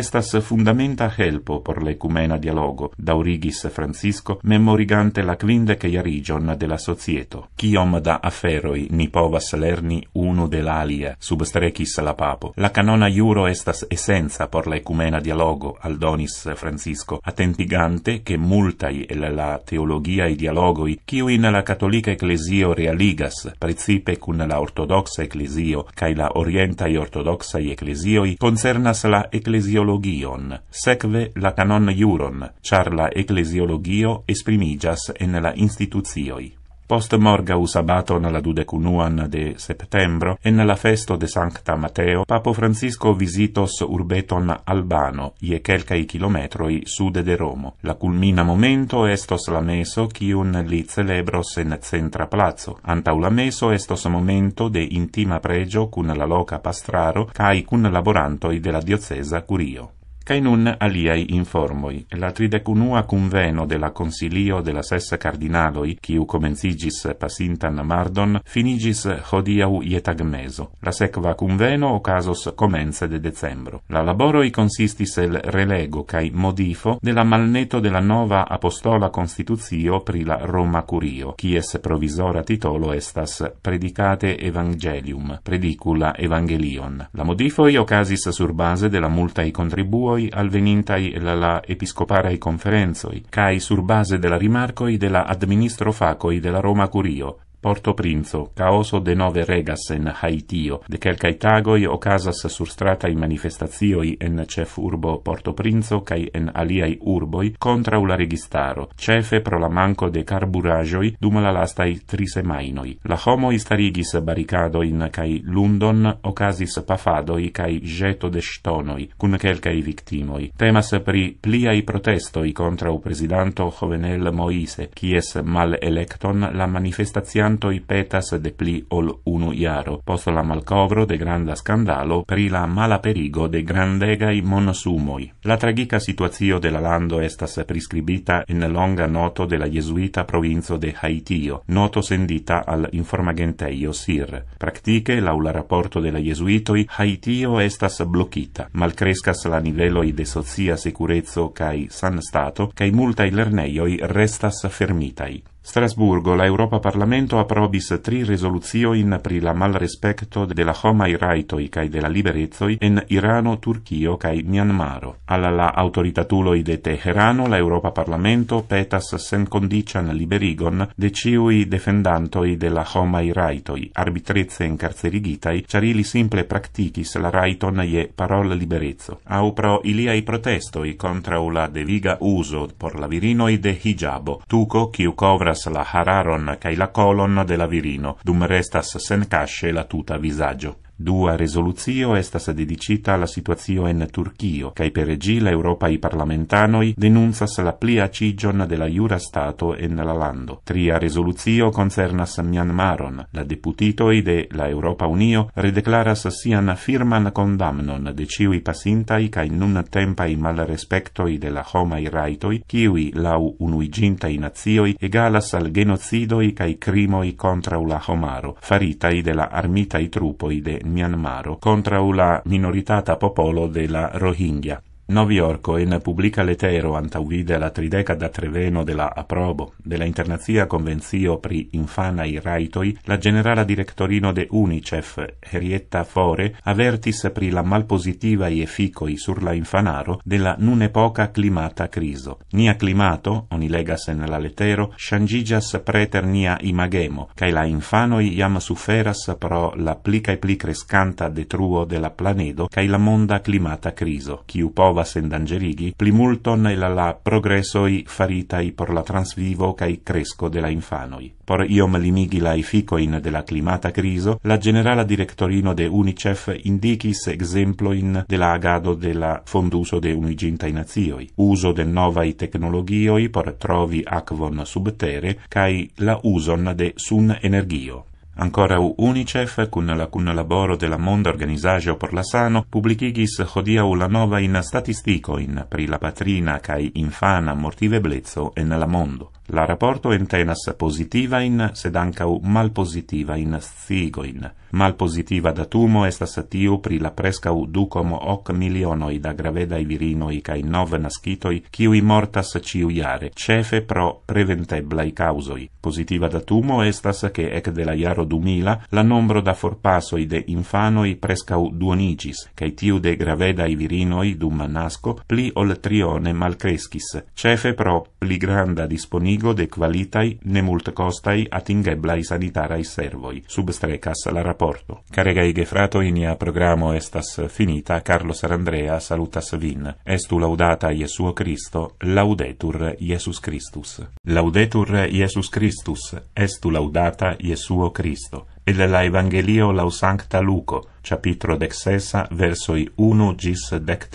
estas fundamenta helpo por le cumena dialogo da origis francisco memorigante la quinde che ia region de la societo kiom da aferoi ni povas lerni uno de l'alia substrekis la papo la canona iuro estas essenza por le cumena dialogo aldonis francisco atentigante che multai el la teologia i dialogoi kiu in la catolica ecclesio realigas, principe cun la orthodoxa ecclesio cae la orientae orthodoxae ecclesioi concernas la ecclesiologion, secve la canon iuron, char la ecclesiologio esprimigas en la instituzioi. post morga usabato nella dudecunuan de septembro e nella festo de Sancta Mateo, Papo Francisco visitos urbeton Albano, ie quelcae kilometroi sude de Romo. La culmina momento estos la meso, cium li celebros en centra plazzo. Antau la meso estos momento de intima pregio cun la loca pastraro cae cun laborantoi della diocesa Curio. Cai nun aliai informoi, la tridecunua conveno della consilio della sessa cardinaloi, chiu comenzigis pasintan mardon, finigis hodiau ietagmeso. La secva conveno ocasos comence de decembro. La laboroi consistis el relego cae modifo della malneto della nova apostola constituzio pri la Roma Curio, chies provisora titolo estas Predicate Evangelium, Predicula Evangelion. La modifoi ocasis sur base della multa multai contribuoi religioioi alvenintai la la episcoparei conferenzoi, cai sur base della rimarcoi della administro facoi della Roma Curio, Porto Prinzo, caoso de nove regas en Haitio. De quelcae tagoi ocasas surstratai manifestazioi en cef urbo Porto Prinzo cae en aliai urboi contra la registaro, cefe pro la manco de carburajoi dum la lastai trise La homo istarigis barricadoin cae lundon ocasis pafadoi cae geto de stonoi, cun quelcae victimoi. Temas pri pliai protestoi contra u presidanto Jovenel Moise, cies mal electon la manifestazian cantoi petas de pli ol unu iaro, post la malcovro de granda scandalo pri la mala perigo de grandegai monosumoi. La tragica situazio de la lando estas prescribita en longa noto de la jesuita provinzo de Haitio, noto sendita al informagenteio Sir. Practiche, laula rapporto de la jesuitoi, Haitio estas blocchita, malcrescas la niveloi de sozia sicurezzo cae san stato, cae multai lerneioi restas fermitai. Strasburgo, l'Europa parlamento aprobis tri rezoluciojn pri la malrespekto de la i raitoi kaj de la liberecoj en Irano, Turchio kaj Mjanmaro. Alla la autoritatuloi de Teherano l'Europa parlamento petas sen senkondician liberigon de ĉiuj defendantoj de la homaj i raitoi, enkarcerigitaj, incarcerigitai, ili simple practicis la raiton je parol liberezzo. Au pro protestoi contra u la deviga uso por la virinoi de hijabo, tuko kiu covra superas la hararon kaj la kolon de la virino, dum restas sen casce la tuta vizaĝo. Dua resolucio estas dedicita alla situazio en Turchio, cae per egi la Europa i parlamentanoi denunzas la plia cigion de la jura stato en la lando. Tria resolucio concernas Myanmaron. La deputitoi de la Europa Unio redeclaras sian firman condamnon de ciui pasintai cae nun tempai mal i de la homa i raitoi, ciui lau unuigintai nazioi egalas al genocidoi cae crimoi contra la homaro, faritai de la armitai trupoi de mianmaro contra la minoritata popolo de Rohingya. Novi Novjorko in publika letero antaŭvide la trideca da treveno della la aprobo de la internacia konvencio pri infanaj rajtoj, la ĝenerala direktorino de UNICEF, Herietta Fore, avertis pri la malpositivaj efikoj sur la infanaro de la nunepoka climata criso. Nia climato, oni legas en la letero, shangigas preter nia imagemo, cae la infanoi iam suferas pro la plica e pli crescanta detruo della planedo cae la monda climata criso, kiu pova nova sendangerigi, plimulton el la progressoi faritai por la transvivo cae cresco de la infanoi. Por iom limigi la efficoin de la climata criso, la generala directorino de UNICEF indicis exemploin de la agado de la fonduso de unigintai nazioi, uso de novai tecnologioi por trovi acvon subtere, cae la uson de sun energio. Ancora Unicef, con la cunlaboro della Monda Organizagio por la Sano, publicigis hodiau la nova in statistico in pri la patrina cae infana mortive blezzo en la mondo. La rapporto entenas positiva in sed anca u mal positiva in sigo in. Mal positiva datumo estas tiu pri la presca u ducom hoc miliono i da graveda i virino i kai nov naskitoi ki u mortas ciu iare cefe pro prevente blai causoi. Positiva datumo estas che ec de la iaro 2000 la nombro da forpaso i de infano i presca u duonigis kai tiu de graveda i virino i dum nasco pli ol trione malcrescis cefe pro pli granda disponibilità disvastigo de qualitai ne multe costai atingeblai sanitarai servoi, substrecas la rapporto. Caregai gefrato in ia programo estas finita, Carlos Arandrea salutas vin. Estu laudata Iesu Christo, laudetur Iesus Christus. Laudetur Iesus Christus, estu laudata Iesu Christo. Ed la Evangelio lau Sancta Luco, capitro dexesa, versoi 1 gis dec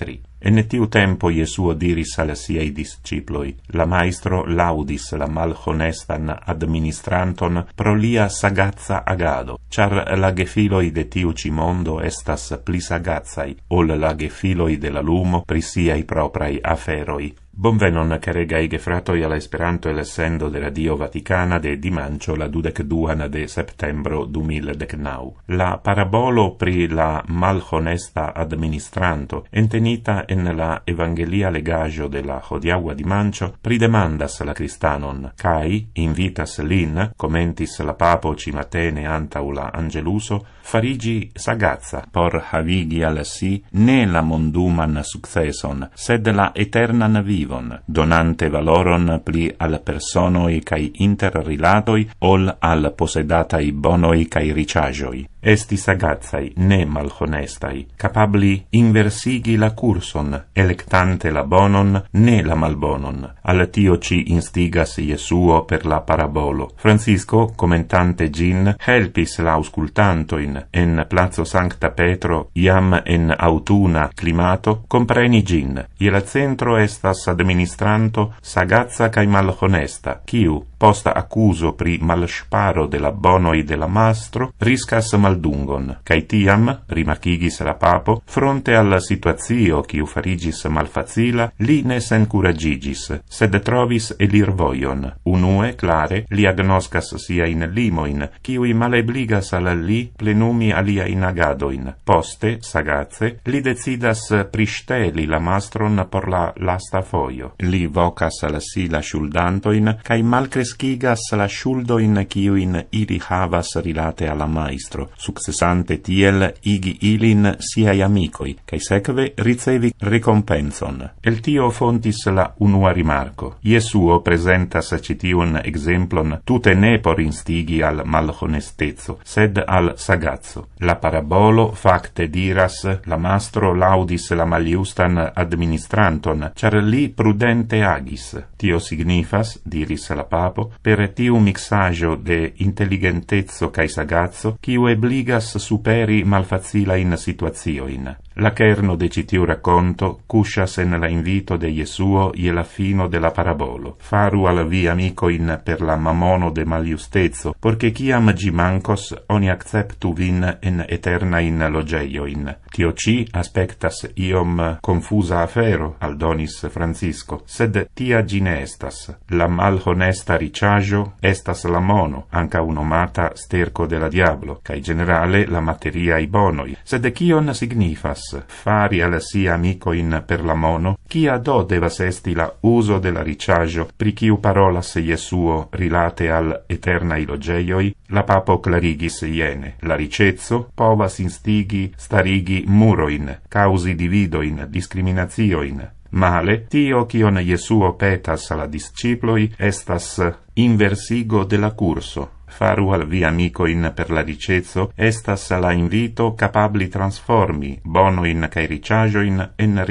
E ne tiu tempo Jesuo diris al siei disciploi, la maestro laudis la malhonestan administranton pro lia sagazza agado, char la gefiloi de tiu ci mondo estas pli sagazai, ol la gefiloi de la lumo pri siei proprai aferoi. Bonvenon caregai gefratoi alla Esperanto e l'essendo de Radio Vaticana de dimancio la dudec duan de septembro du decnau. La parabolo pri la malhonesta administranto entenita en la evangelia legajo de la hodiaua di mancio pridemandas la cristanon, cai invitas lin, commentis la papo cimatene antaula angeluso, farigi sagazza por havigi al si ne la monduman successon, sed la eternan vivon, donante valoron pli al personoi cae interrilatoi ol al posedatai bonoi cae ricagioi. Esti sagazzai, ne malhonestai, capabli inversigi la curson bonon, electante la bonon, né la malbonon. Al tio ci instigas Jesuo per la parabolo. Francisco, commentante gin, helpis la auscultantoin, en Plazzo Sancta Petro, iam en autuna climato, compreni gin. Je centro estas administranto sagazza cae malhonesta, chiu, posta accuso pri malsparo de la bonoi de la mastro, riscas maldungon, cae tiam, rimarchigis la papo, fronte alla situazio ciu farigis malfacila, li ne sen curagigis, sed trovis elir voion. Unue, clare, li agnoscas sia in limoin, kiui malebligas al li plenumi alia in agadoin. Poste, sagace, li decidas pristeli la mastron por la lasta foio. Li vocas al si la shuldantoin, cae malcrescigas la shuldoin kiuin ili havas rilate alla maestro, successante tiel igi ilin siai amicoi, cae secve ricevi recompenson. El tio fontis la unua rimarco. Jesuo presentas citiun exemplon tute ne por instigi al malhonestezzo, sed al sagazzo. La parabolo facte diras la mastro laudis la maliustan administranton, char li prudente agis. Tio signifas, diris la papo, per tiu mixaggio de intelligentezzo cae sagazzo, quiu obligas superi malfacila in situazioin. La cherno de citiu racconto cuscias en la invito de Jesuo e la fino della parabolo. Faru al vi amicoin per la mamono de maliustezzo, porque chiam gi mancos oni acceptu vin in eterna in logeioin. Tio ci aspectas iom confusa afero, donis Francisco, sed tia gine estas. La malhonesta ricciaggio estas la mono, anca unomata sterco della la diablo, cae generale la materia materiai bonoi, sed cion signifas Ras fari al sia amico in mono, chi do devas esti la uso della ricciagio, pri chiu parolas Jesuo rilate al eterna ilogeioi, la papo clarigis iene, la ricezzo povas instigi starigi muroin, causi dividoin, discriminazioin, male, tio cion Jesuo petas alla disciploi estas inversigo della curso faru al vi amicoin per la ricezzo, estas la invito capabli transformi bono in cae ricagioin en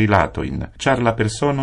in, char la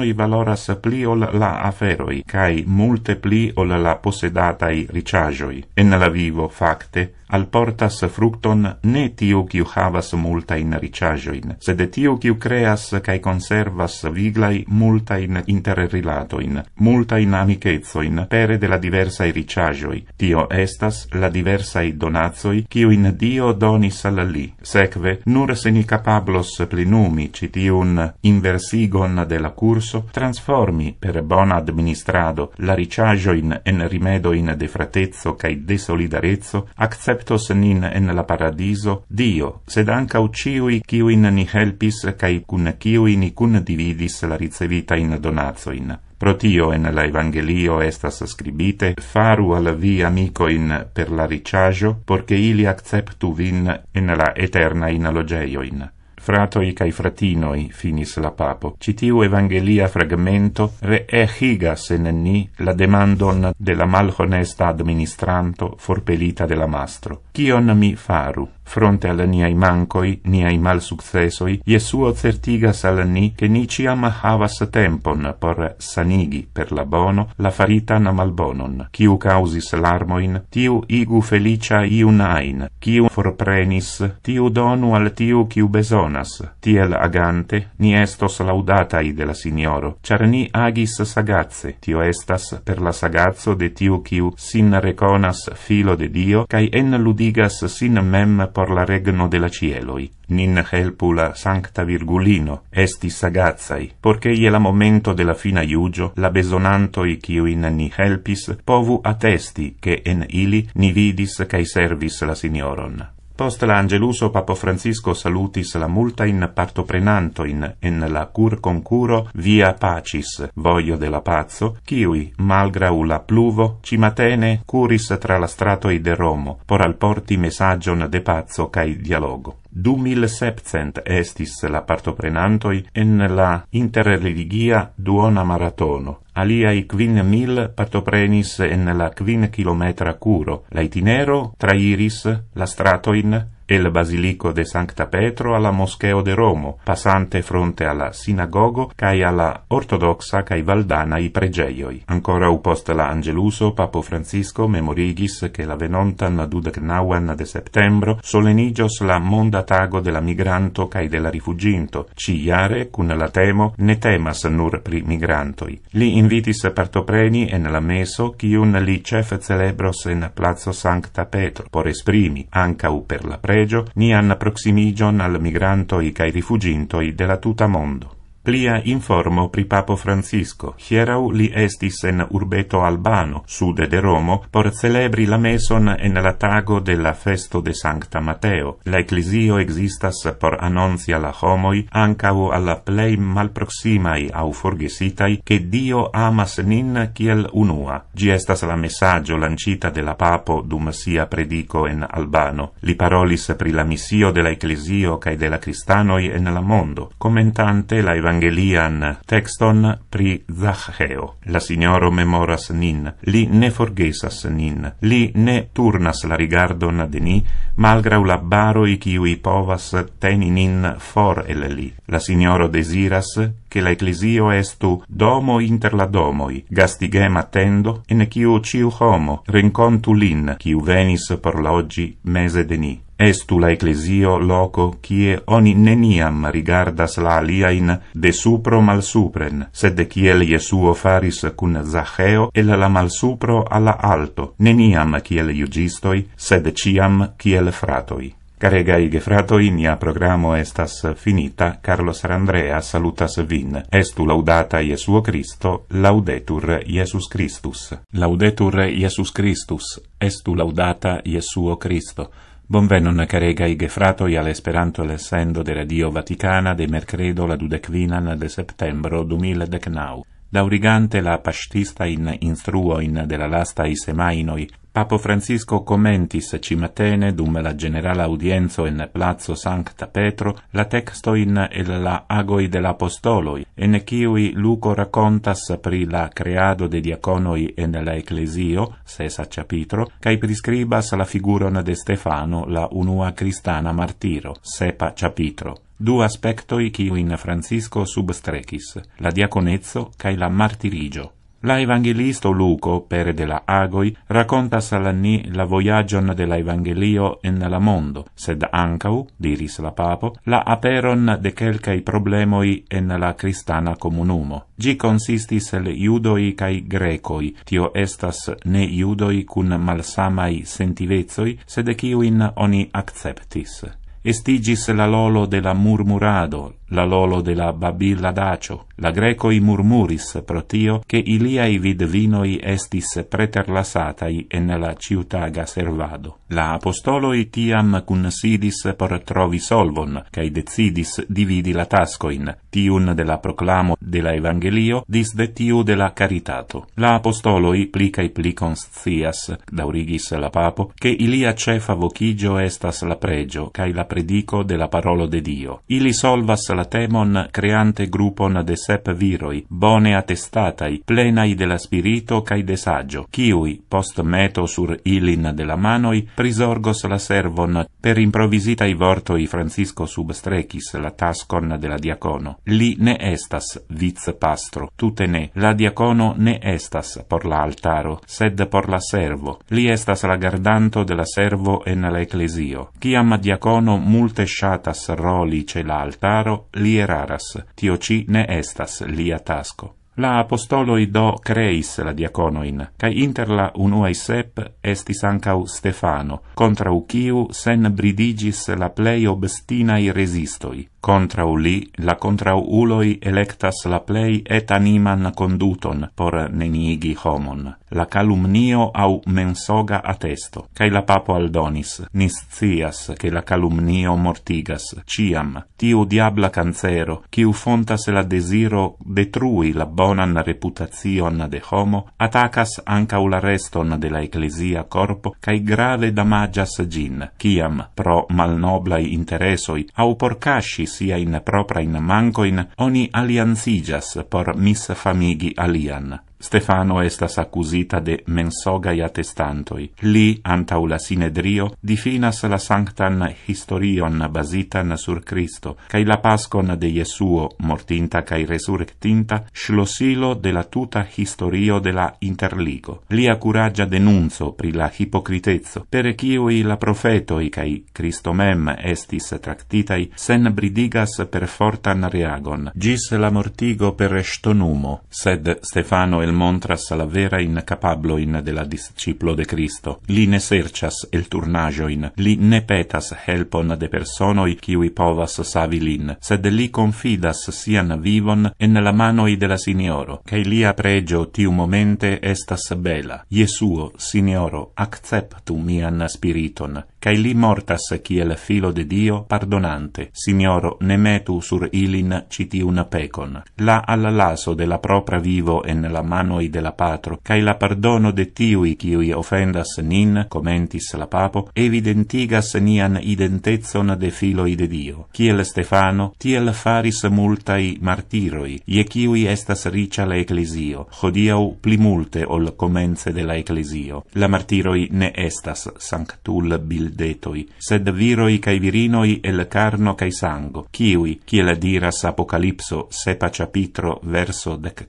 i valoras pli ol la aferoi, cae multe pli ol la possedatai ricciagioi. En la vivo, facte, al portas fructon ne tiu quiu havas multa in ricciajoin, sed tiu quiu creas cae conservas viglai multa in in multa in amicezoin, pere de la diversa ricciajoi, tio estas la diversa donazoi, quiu in dio donis al li, secve nur se ni capablos plenumi citiun inversigon de la curso, transformi per bona administrado la ricciajoin en rimedoin de fratezzo cae de solidarezzo, accept acceptos nin en la paradiso dio sed anca uciui quiuin ni helpis cae cun ni cun dividis la ricevita in donazoin pro tio en la evangelio estas scribite faru al vi amico in per la ricciaggio porche ili acceptu vin en la eterna in logeioin fratoi cae fratinoi, finis la papo. Citiu evangelia fragmento re echigas en ni la demandon de la malhonesta administranto forpelita de la mastro. Cion mi faru? fronte al niai mancoi, niai mal successoi, Jesuo certigas al ni che ni ciam havas tempon por sanigi per la bono la faritan malbonon. Ciu causis larmoin, tiu igu felicia iunain, ain, ciu forprenis, tiu donu al tiu ciu besonas, tiel agante, ni estos laudatai de la Signoro, char ni agis sagazze, tio estas per la sagazzo de tiu ciu sin reconas filo de Dio, kai en ludigas sin mem por la regno de la cieloi. Nin helpula sancta virgulino, esti sagazai, porche ie momento de la fina iugio, la besonantoi ciuin ni helpis, povu attesti che en ili ni vidis cae servis la signoron. Post la angeluso papo Francisco salutis la multa in multain partoprenantoin in la cur concuro via pacis, voglio della pazzo, chiui, malgrau la pluvo, cimatene curis tra la stratoi de Romo, por al alporti messaggion de pazzo cae dialogo. du mil septcent estis la partoprenantoi en la interreligia duona maratono, aliai quin mil partoprenis en la quin kilometra curo, la itinero trairis la stratoin el basilico de Sancta Petro alla moscheo de Romo, passante fronte alla sinagogo cae alla ortodoxa cae valdana i pregeioi. Ancora u post la angeluso papo Francisco memorigis che la venontan dudecnauan de septembro solenigios la monda tago de migranto cae della la rifuginto, ci iare cun la temo ne temas nur pri migrantoi. Li invitis partopreni en la meso chiun li cef celebros en plazzo Sancta Petro, por esprimi, ancau per la pre egregio nian proximigion al migrantoi cae rifugiintoi de la tuta mondo. Plia informo pri Papo Francisco. Hierau li estis en urbeto Albano, sude de Romo, por celebri la meson en la tago de la festo de Sancta Mateo. La ecclesio existas por annuncia la homoi, ancau alla plei malproximai au forgesitai, che Dio amas nin kiel unua. Gi estas la messaggio lancita de la Papo dum sia predico en Albano. Li parolis pri la missio de la ecclesio cae de la cristanoi en la mondo, commentante la evangelio evangelian texton pri Zacheo. La signoro memoras nin, li ne forgesas nin, li ne turnas la rigardon de ni, malgra u labaro i qui i povas teni nin for el li. La signoro desiras che la ecclesio estu domo inter la domoi, gastigem attendo, en ciu ciu homo rencontu lin, ciu venis por loggi mese de ni. Estu la ecclesio loco quie oni neniam rigardas la alia in de supro mal supren sed de quie el iesuo faris cun Zaccheo el la mal supro alla alto neniam quie el iugistoi sed ciam quie el fratoi carega i gefratoi mia programma estas finita Carlos Randrea salutas vin Estu laudata iesuo christo laudetur iesus christus laudetur iesus christus estu laudata iesuo christo Bonvenon caregai gefratoj al Esperanto lessendo de Radio Vaticana de mercredo la dudekvinan de septembro du mil deknaŭ. L'aurigante la pashtista in instruoin della lasta i semainoi, Papo Francisco commentis cimatene dum la generala audienzo in Plazzo Sancta Petro la textoin el la agoi del apostoloi, en chiui Luco racontas pri la creado de diaconoi en la ecclesio, sesa capitro, cae prescribas la figuron de Stefano, la unua cristana martiro, sepa capitro. du aspectoi quiu in Francisco substrecis, la diaconezzo cae la martirigio. La evangelisto Luco, pere de la agoi, racontas al ni la voyagion de la evangelio en la mondo, sed ancau, diris la papo, la aperon de quelcae problemoi en la cristana comunumo. Gi consistis el iudoi cae grecoi, tio estas ne iudoi cun malsamai sentivezoi, sed ciuin oni acceptis. estigis la lolo de la murmurado, la lolo de la babilla dacio, la grecoi murmuris protio che ilia iliai vidvinoi estis preterlasatai en la ciutaga servado. La apostoloi tiam considis por trovi solvon, cae decidis dividi la tascoin, tiun de la proclamo de la evangelio dis de tiu de la caritato. La apostoloi plicae pli conscias, daurigis la papo, che ilia cefa vocigio estas la pregio, cae la predico de la parolo de Dio. Ili solvas la malatemon creante grupon de sep viroi, bone attestatai, plenai de la spirito cae de saggio, ciui, post meto sur ilin de la manoi, prisorgos la servon per improvisitai vortoi Francisco substrecis la tascon de la diacono. Li ne estas viz pastro, tute ne, la diacono ne estas por la altaro, sed por la servo. Li estas la gardanto de la servo en la ecclesio. Ciam diacono multe shatas roli ce l'altaro, lieraras, tio ci ne estas lia tasco. La apostolo i do creis la diaconoi in kai inter la unuae ai sep esti ancau Stefano contra u sen bridigis la plei obstina i resistoi contra u li la contra u uloi electas la plei et animan conduton por nenigi homon la calumnio au mensoga atesto. testo kai la papo aldonis niscias che la calumnio mortigas ciam tiu diabla cancero qui u fontas la desiro detrui la bonan reputacion de homo atacas anca ul reston de la ecclesia corpo cae grave damagias gin, ciam pro malnoblai interesoi au por casci sia in propra in mancoin oni aliansigas por misfamigi alian. Stefano estas accusita de mensogai attestantoi. Li, antau la sinedrio, difinas la sanctan historion basitan sur Cristo, cae la pascon de Jesuo, mortinta cae resurrectinta, schlosilo de la tuta historio de la interligo. Li accuragia denunzo pri la hipocritezzo, per cioi la profetoi cae Cristo mem estis tractitai sen bridigas per fortan reagon, gis la mortigo per estonumo, sed Stefano e montras la vera in capablo in de la disciplo de Cristo. Li ne serchas el turnajo in, li ne petas helpon de persono i qui povas savi lin, sed li confidas sian vivon en la mano i de la Signoro, che li a pregio tiu momente estas bela. Jesuo, Signoro, acceptu mian spiriton, cae li mortas kiel filo de Dio pardonante, signoro ne metu sur ilin una pecon, la al laso de la propra vivo en la manoi de la patro, cae la pardono de tiui ciui offendas nin, commentis la papo, evidentigas nian identezon de filoi de Dio, kiel Stefano, tiel faris multai martiroi, ie ciui estas ricia la ecclesio, hodiau pli multe ol comence de la ecclesio. La martiroi ne estas sanctul bil bildetoi, sed viroi cae virinoi el carno cae sango, ciui, ciel diras Apocalipso, sepa capitro, verso dec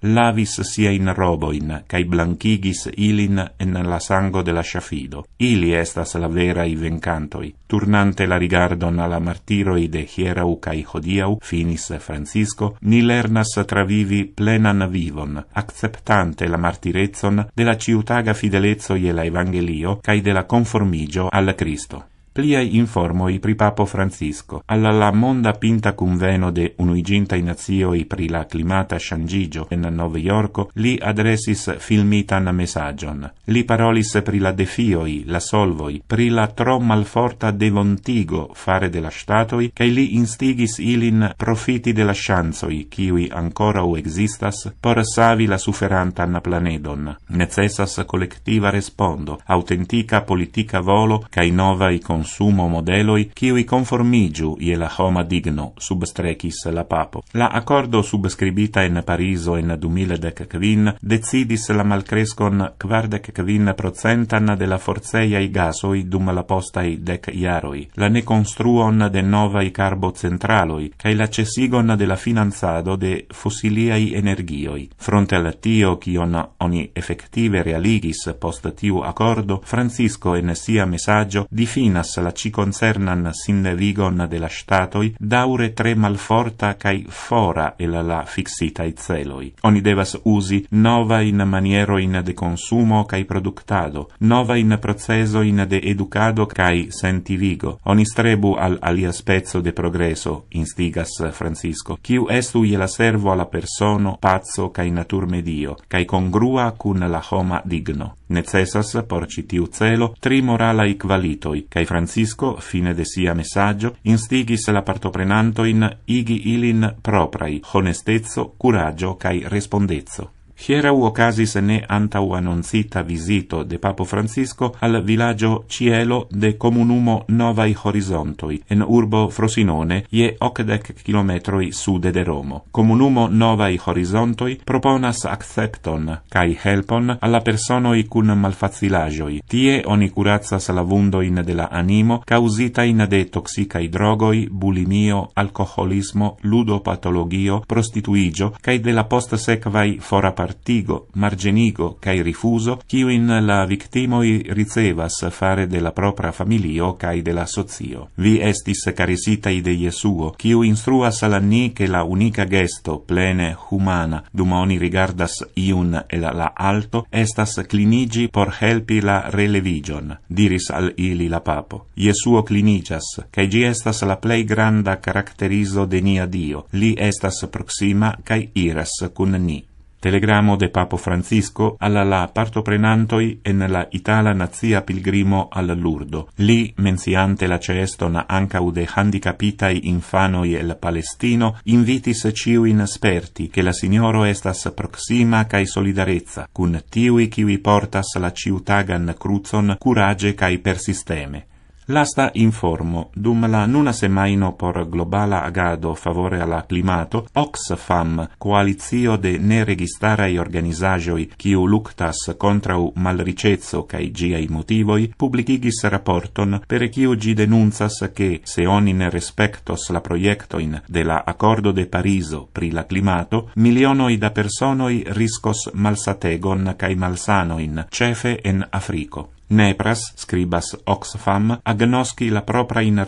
lavis sia in roboin, cae blanchigis ilin en la sango de la shafido. Ili estas la vera i vencantoi. Turnante la rigardon alla martiroi de hierau cae hodiau, finis Francisco, ni lernas travivi plenan vivon, acceptante la martirezzon de la ciutaga fidelezzo la evangelio, cae de la conformigio alla Cristo pliaj informoi pri Papo Francisco, alla la monda pinta cum conveno de unuiginta nazioi pri la climata shangigio en Nove Iorco, li adresis filmitan messagion. Li parolis pri la defioi, la solvoi, pri la tro malforta devontigo fare de la statoi, che li instigis ilin profiti de la scianzoi, chiui ancora o existas, por savi la suferantan planedon. Necessas collectiva respondo, autentica politica volo, cae novae cons consumo modeloi, kiuj conformigiu je la homa digno, substrecis la papo. La accordo subscribita in Pariso in 2015 decidis la malcrescon quardec kvin procentan de la forzeiai gasoi dum la postai dec iaroi, la ne construon de novai carbo centraloi, cae la cesigon della finanzado de fossiliai energioi. Fronte al tio, cion oni effettive realigis post tiu accordo, Francisco en sia messaggio difinas montras la ci concernan sin devigon de la statoi daure tre malforta cae fora e la la fixitae celoi. Oni devas usi nova in maniero in de consumo cae productado, nova in proceso in de educado senti sentivigo. Oni strebu al alia spezzo de progreso, instigas Francisco, ciu estu iela servo alla persono, pazzo cae natur medio, cae congrua cun la homa digno. Necessas por citiu celo tri moralai qualitoi, cae Francisco, fine de sia messaggio, instigis la partoprenantoin igi ilin proprai, honestezzo, curagio cae respondezzo. Hiera u ocasis ne anta u annoncita visito de Papo Francisco al villaggio Cielo de Comunumo Novai Horizontoi, en urbo Frosinone, ie ocdec kilometroi sude de Romo. Comunumo Novai Horizontoi proponas accepton, cae helpon, alla personoi cun malfacilagioi. Tie oni curazas la vundoin de la animo, causitain de toxicae drogoi, bulimio, alcoholismo, ludopatologio, prostituigio, cae de la post-secvai fora apartigo, margenigo, cae rifuso, ciu in la victimoi ricevas fare de la propria familio cae de la sozio. Vi estis carisitai de Iesuo, ciu instruas al anni che la unica gesto, plene, humana, dumoni rigardas iun e la alto, estas clinigi por helpi la relevigion, diris al ili la papo. Iesuo clinigas, cae gi estas la plei granda caracterizo de nia Dio, li estas proxima cae iras cun ni. Telegramo de Papo Francisco alla la partoprenantoi en la itala nazia pilgrimo al Lurdo. Li menziante la ceeston ancau de handicapitai infanoi el Palestino invitis ciu in sperti che la signoro estas proxima cae solidarezza cun tiui qui portas la ciutagan cruzon curage cae persisteme Lasta informo, dum la nuna semaino por globala agado favore alla climato, Oxfam, coalizio de neregistarai organisagioi quiu luctas contra u malricezzo cae giai motivoi, publicigis raporton per quiu gi denunzas che, se oni ne respectos la proiectoin de la Accordo de Pariso pri la climato, milionoi da personoi riscos malsategon cae malsanoin, cefe en Africo. Nepras, scribas Oxfam, agnoski la propria in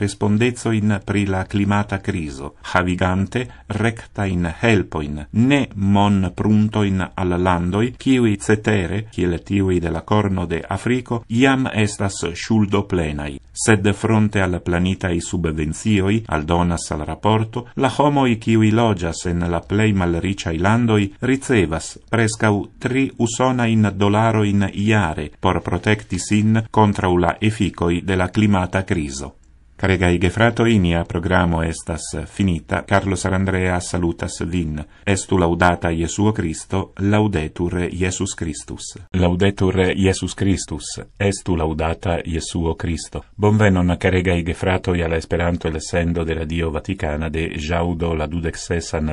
in pri la climata criso, havigante recta in helpoin, ne mon prunto in alla landoi, kiwi cetere, kiel tiwi de la corno de Africo, iam estas shuldo plenai. Sed fronte al planita i subvenzioi, al donas al rapporto, la homo i kiwi logias en la plei malricia i landoi, ricevas prescau tri usona in dollaro in iare, por protectis sin contraŭ la efikoj della climata criso. Caregaj gefrato inia programo estas finita, Carlo Sarandrea salutas vin. Estu laudata Jesuo Cristo, laudetur Jesus Christus. Laudetur Jesus Christus, estu laudata Jesuo Cristo. Bonvenon caregaj gefratoj al Esperanto el sendo de la Dio Vaticana de Jaŭdo la dudek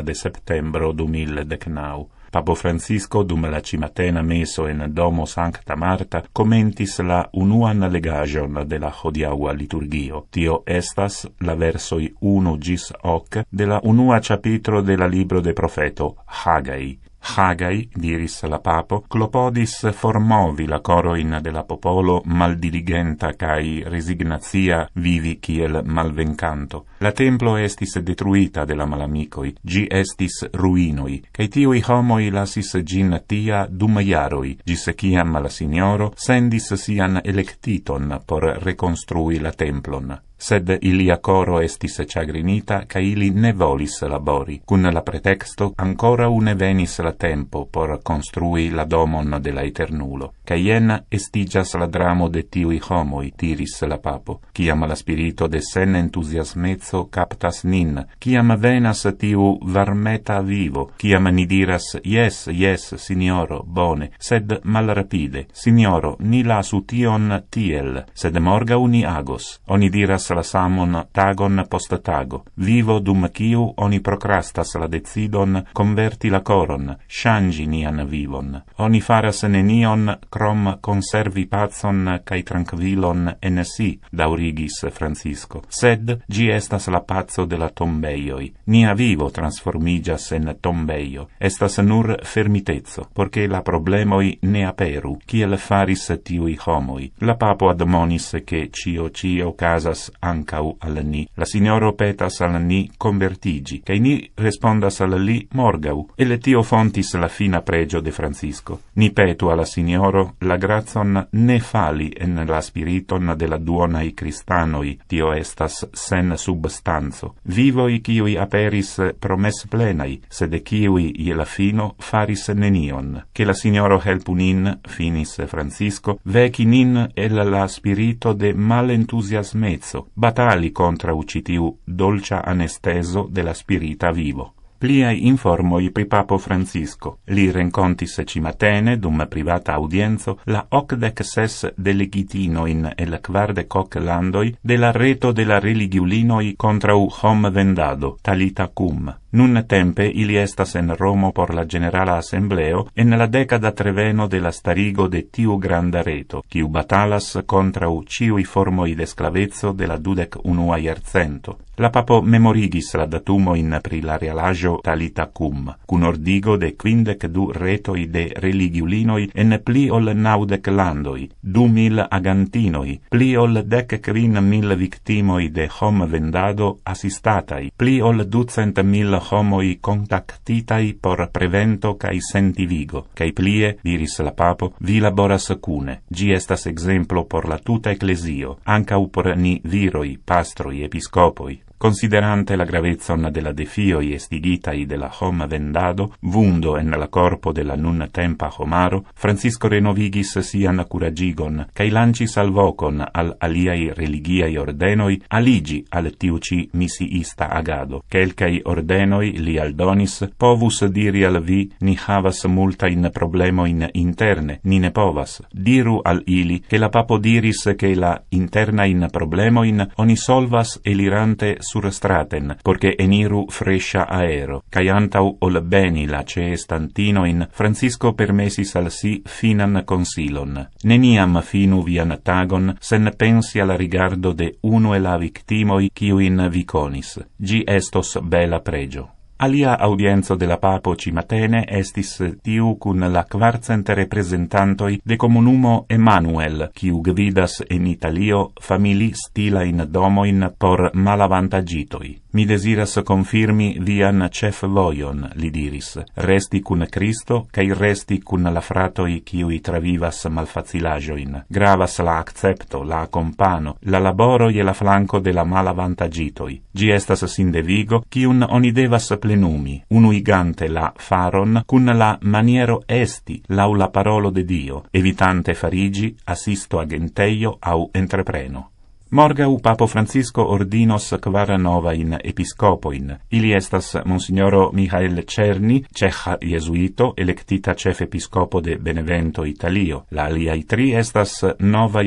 de septembro du mil deknaŭ. Papo Francisco dum la cimatena meso en Domo Sancta Marta commentis la unuan legajon de la hodiaua liturgio. Tio estas la versoi 1 gis hoc de la unua capitro de la libro de profeto Hagai. Hagai, diris la papo, clopodis formovi la coroin de la popolo maldiligenta cae resignazia vivi kiel malvencanto. La templo estis detruita de la malamicoi, gi estis ruinoi, cae tiui homoi lasis gin tia dum iaroi, gis ciam la signoro sendis sian electiton por reconstrui la templon sed ilia coro estis chagrinita, ca ili ne volis labori, cun la pretexto ancora une venis la tempo por construi la domon de la eternulo, ca ien estigas la dramo de tiui homoi, tiris la papo, ciam la spirito de sen entusiasmez captas nin. Chiam venas tiu varmeta vivo, chiam ni diras, yes, yes, signoro, bone, sed mal rapide, signoro, ni lasu tion tiel, sed morga uni agos. Oni diras la samon tagon post tago, vivo dum quiu oni procrastas la decidon converti la coron, changi nian vivon. Oni faras nenion, crom conservi pazon, kai tranquilon en si, daurigis Francisco. Sed, gi est estas la pazzo de la tombeioi. Nia vivo transformigas en tombeio. Estas nur fermitezzo, porque la problemoi ne aperu, kiel faris tiui homoi. La papo admonis che cio cio casas ancau al ni. La signoro petas al ni convertigi, che ni respondas al li morgau, e le tio fontis la fina pregio de Francisco. Ni petu alla signoro la grazon ne fali en la spiriton de la duonai cristanoi, tio estas sen sub substanco, vivoi ciui aperis promes plenai, sed ciui iela fino faris nenion, che la signoro helpunin, finis Francisco, nin el la spirito de malentusiasmezzo, batali contra ucitiu dolcia anesteso della spirita vivo pliaj informoj pri papo Francisco. Li rencontis cimatene dum privata audienzo la hoc ses delegitinoin el quarde quardec landoi de la reto de la religiulinoi contrau hom vendado, talita cum. Nun tempe ili estas en Romo por la generala assembleo e nella decada treveno de starigo de tiu granda reto, kiu batalas contrau ciui formoi de sclavezzo de dudec unua iercento. La papo memorigis la datumo in pri la realaggio Ligio Talita Cum, cun ordigo de quindec du retoi de religiulinoi en pli ol naudec landoi, du mil agantinoi, pli ol dec quin mil victimoi de hom vendado assistatai, pli ol ducent mil homoi contactitai por prevento cae sentivigo, cae plie, diris la papo, vi laboras cune. Gi estas exemplo por la tuta ecclesio, ancau por ni viroi, pastroi, episcopoi, considerante la gravezza de la defio i estigitai de la homa vendado, vundo en la corpo de la nun tempa homaro, Francisco renovigis sian curagigon, cae lanci salvocon al aliai religiai ordenoi aligi al tiuci misiista agado. Quelcai ordenoi li aldonis povus diri al vi ni havas multa in problema in interne, ni ne povas. Diru al ili che la papo diris che la interna in problema in oni solvas elirante sur straten, porce eniru frescia aero, cae antau ol beni la cee stantino in Francisco permesis al si finan consilon. Neniam finu vian tagon, sen pensi al rigardo de unue la victimoi ciu vi conis. Gi estos bela pregio. Alia audienzo de la papo cimatene estis tiu cun la quarcent representantoi de comunumo Emanuel, quiu gvidas en Italio famili stila in domoin por malavantagitoi. Mi desiras confirmi vian cef voion, li diris, resti cun Cristo, cae resti cun la fratoi quiui travivas malfacilajoin. Gravas la accepto, la accompano, la laboro e la flanco de la malavantagitoi. Gi estas vigo, cium oni devas plenumi, unuigante la faron cun la maniero esti, lau la parolo de Dio, evitante farigi, assisto a genteio au entrepreno. Morgau Papo Francisco Ordinos quara nova in Episcopoin, ili estas Monsignoro Michael Cerni, ceha jesuito, electita cef episcopo de Benevento Italio. La aliai tri estas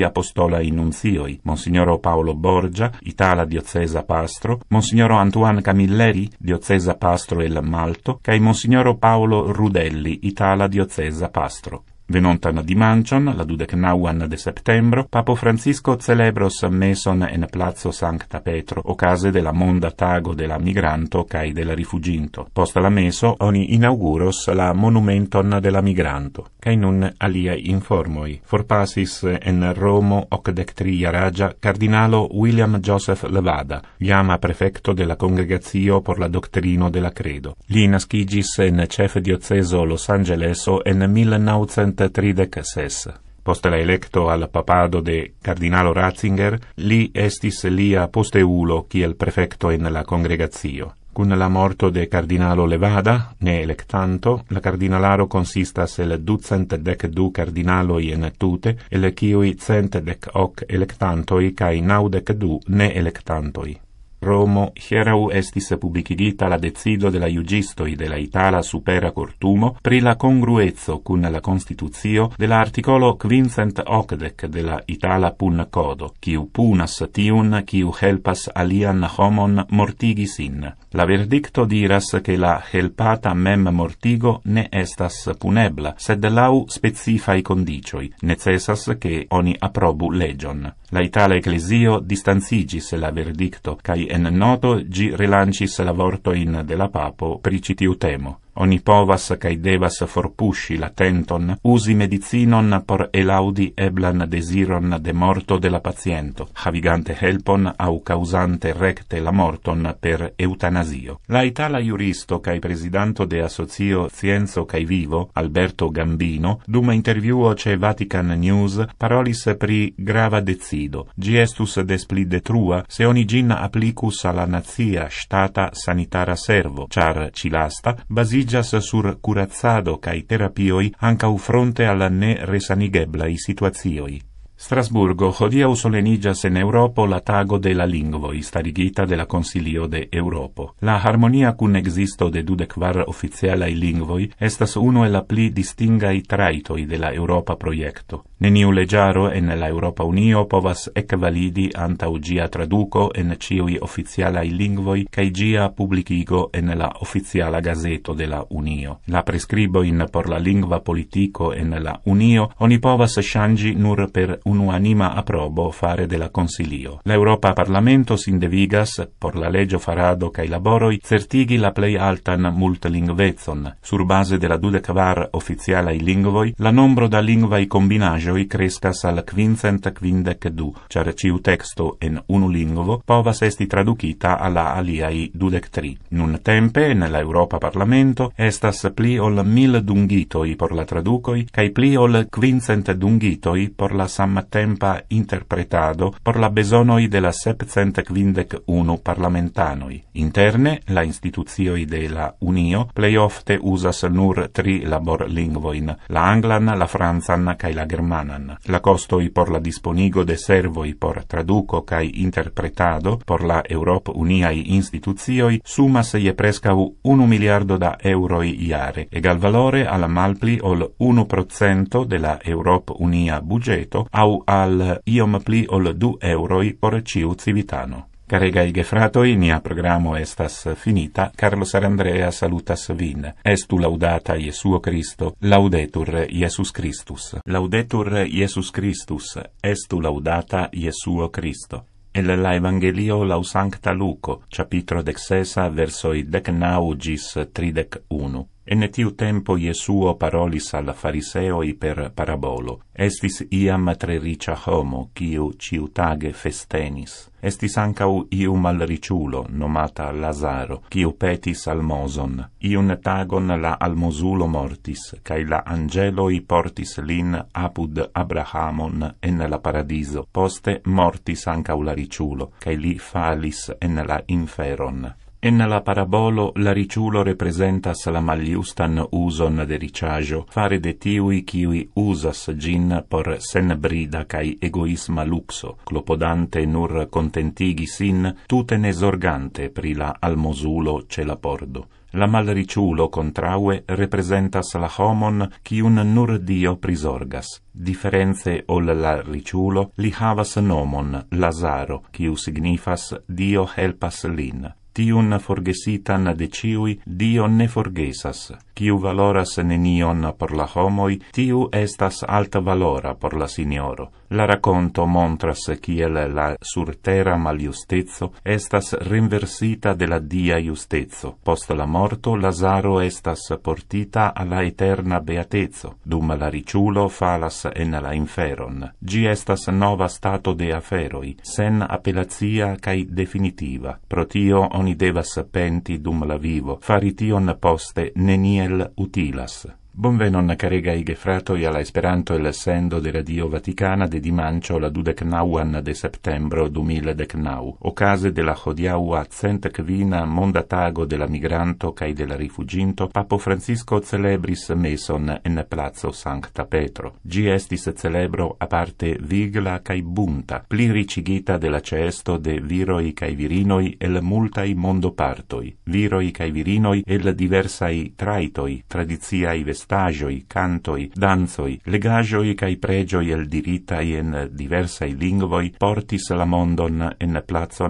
apostola in nunzioi, Monsignoro Paolo Borgia, Itala diocesa pastro, Monsignoro Antoine Camilleri, diocesa pastro el Malto, cae Monsignoro Paolo Rudelli, Itala diocesa pastro. Venontan di Mancion, la Dudecnauan de Septembro, Papo Francisco celebros meson en Plazzo Sancta Petro, o case della monda tago della migranto cae della rifuginto. Posta la meso, oni inauguros la monumenton della migranto, cae nun alia informoi. Forpasis en Romo ocdectria raja cardinalo William Joseph Levada, chiama prefecto della congregazio por la doctrino della credo. Li nascigis en cef dioceso Los Angeleso en 1900 1936. Poste la electo al papado de cardinalo Ratzinger, li estis lia posteulo kiel prefecto in la congregazio. Cun la morto de cardinalo Levada, ne electanto, la cardinalaro consistas el ducent dec du cardinalo in tute, el cioi cent dec hoc electantoi cae naudec du ne electantoi. Romo hierau estis publikigita la decido de la juĝistoj de la itala supera cortumo pri la congruezzo cun la Constituzio de la articolo quincent ocdec de la itala pun codo, kiu punas tiun kiu helpas alian homon mortigi sin. La verdicto diras che la helpata mem mortigo ne estas punebla, sed lau specifai condicioi, necessas che oni approbu legion. La itala ecclesio distanzigis la verdicto, cae en noto gi relancis la vortojn de la papo pri ĉi tiu temo. Oni povas cae devas forpusci la tenton, usi medicinon por elaudi eblan desiron de morto de la paciento, havigante helpon au causante recte la morton per eutanasio. La itala juristo kaj presidanto de asocio Scienzo kaj Vivo, Alberto Gambino, dum interviuo ce Vatican News parolis pri grava decido. Gi estus detrua se oni gin applicus alla nazia stata sanitara servo, char cilasta, basigi basigas sur curazzado cae terapioi anca fronte alla ne resanigeblai situazioi. Strasburgo hodia usolenigas en Europo la tago de la lingvo istarigita de la Consilio de Europo. La harmonia cun existo de dude quar officialai lingvoi estas uno el la pli distingai traitoi de la Europa proiecto. Neniu legiaro en la Europa Unio povas ecvalidi anta ugia traduco en ciui officialai lingvoi cae gia publicigo en la officiala gazeto de la Unio. La prescribo in por la lingva politico en la Unio oni povas shangi nur per unuanima aprobo fare della la Consilio. La Europa Parlamento sindevigas, por la legio farado cae laboroi, certigi la plei altan multlingvezon. Sur base de la dudecvar oficialai lingvoi, la nombro da lingvai combinagioi crescas al quincent quindec du, char ciu texto en unu lingvo povas esti traducita alla aliai dudec tri. Nun tempe, nella Europa Parlamento, estas pli ol mil dungitoi por la traducoi, cae pli ol quincent dungitoi por la samma tempa interpretado por la besonoi de la sepcent quindec unu parlamentanoi. Interne, la instituzioi de la Unio plei usas nur tri labor lingvoin, la anglan, la franzan, cae la germanan. La costoi por la disponigo de servoi por traduco cae interpretado por la Europ Uniai instituzioi sumas je prescau unu miliardo da euroi iare, egal valore alla malpli ol 1% della Europ Unia budgeto, au au al iom pli ol du euroi por ciu civitano. Caregai gefratoi, nia programo estas finita, Carlos Arandrea salutas vin. Estu laudata Iesuo Christo, laudetur Iesus Christus. Laudetur Iesus Christus, estu laudata Iesuo Christo. El la Evangelio lau Sancta Luco, capitro dexesa, versoi decnau gis tridec unu. En tiu tempo Iesuo parolis al fariseoi per parabolo. Estis iam tre ricia homo, ciu ciutage festenis. Estis ancau iu malriciulo, nomata Lazaro, ciu petis almoson. Iun tagon la almosulo mortis, cae la angeloi portis lin apud Abrahamon en la paradiso. Poste mortis ancau la riciulo, cae li falis en la inferon. En la parabolo la riciulo representas la maliustan uson de riciagio, fare de tiui kiui usas gin por sen brida cae egoisma luxo, clopodante nur contentigi sin, tute sorgante pri la almosulo ce la pordo. La malriciulo contraue representas la homon qui un nur dio prisorgas. Differenze ol la riciulo li havas nomon, Lazaro, qui signifas dio helpas lin tiun forgesitan de ciui, dio ne forgesas. kiu valoras nenion por la homoi, tiu estas alta valora por la signoro. La racconto montras kiel la surtera maliustezzo estas rinversita de la dia justezzo. Post la morto, Lazaro estas portita alla eterna beatezzo, dum la riciulo falas en la inferon. Gi estas nova stato de aferoi, sen appellazia cae definitiva. Pro tio oni devas penti dum la vivo, fari tion poste neniel el utilas. bonvenon carregaj gefratoj alla Esperanto el sendo de Radio Vaticana de dimancio la dudeknaŭan de septembro du mil o case de la cent centkvina monda tago de la migranto cae de la rifuĝinto, Papo Francisco celebris meson en placo Sancta Petro. Ĝi estis celebro parte vigla cae bunta, pli ricigita de la cesto de viroi cae virinoi el multaj mondopartoj, viroi cae virinoi el diversai traitoi, tradiziai vestiti, cagio cantoi, danzoi, e cae e leagio el dirita in diversa lingvoi portis la mondon e na plazzo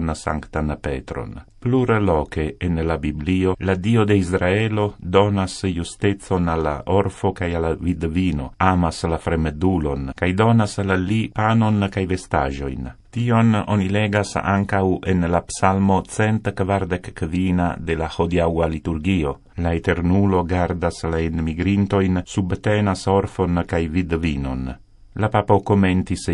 petron plura loce en la Biblio la Dio de Israelo donas justezon alla orfo cae alla vidvino, amas la fremedulon, cae donas alla li panon cae vestagioin. Tion oni legas ancau en la psalmo cent quardec quina de la hodiaua liturgio. La eternulo gardas la enmigrintoin, subtenas orfon cae vidvinon. La papo commenti se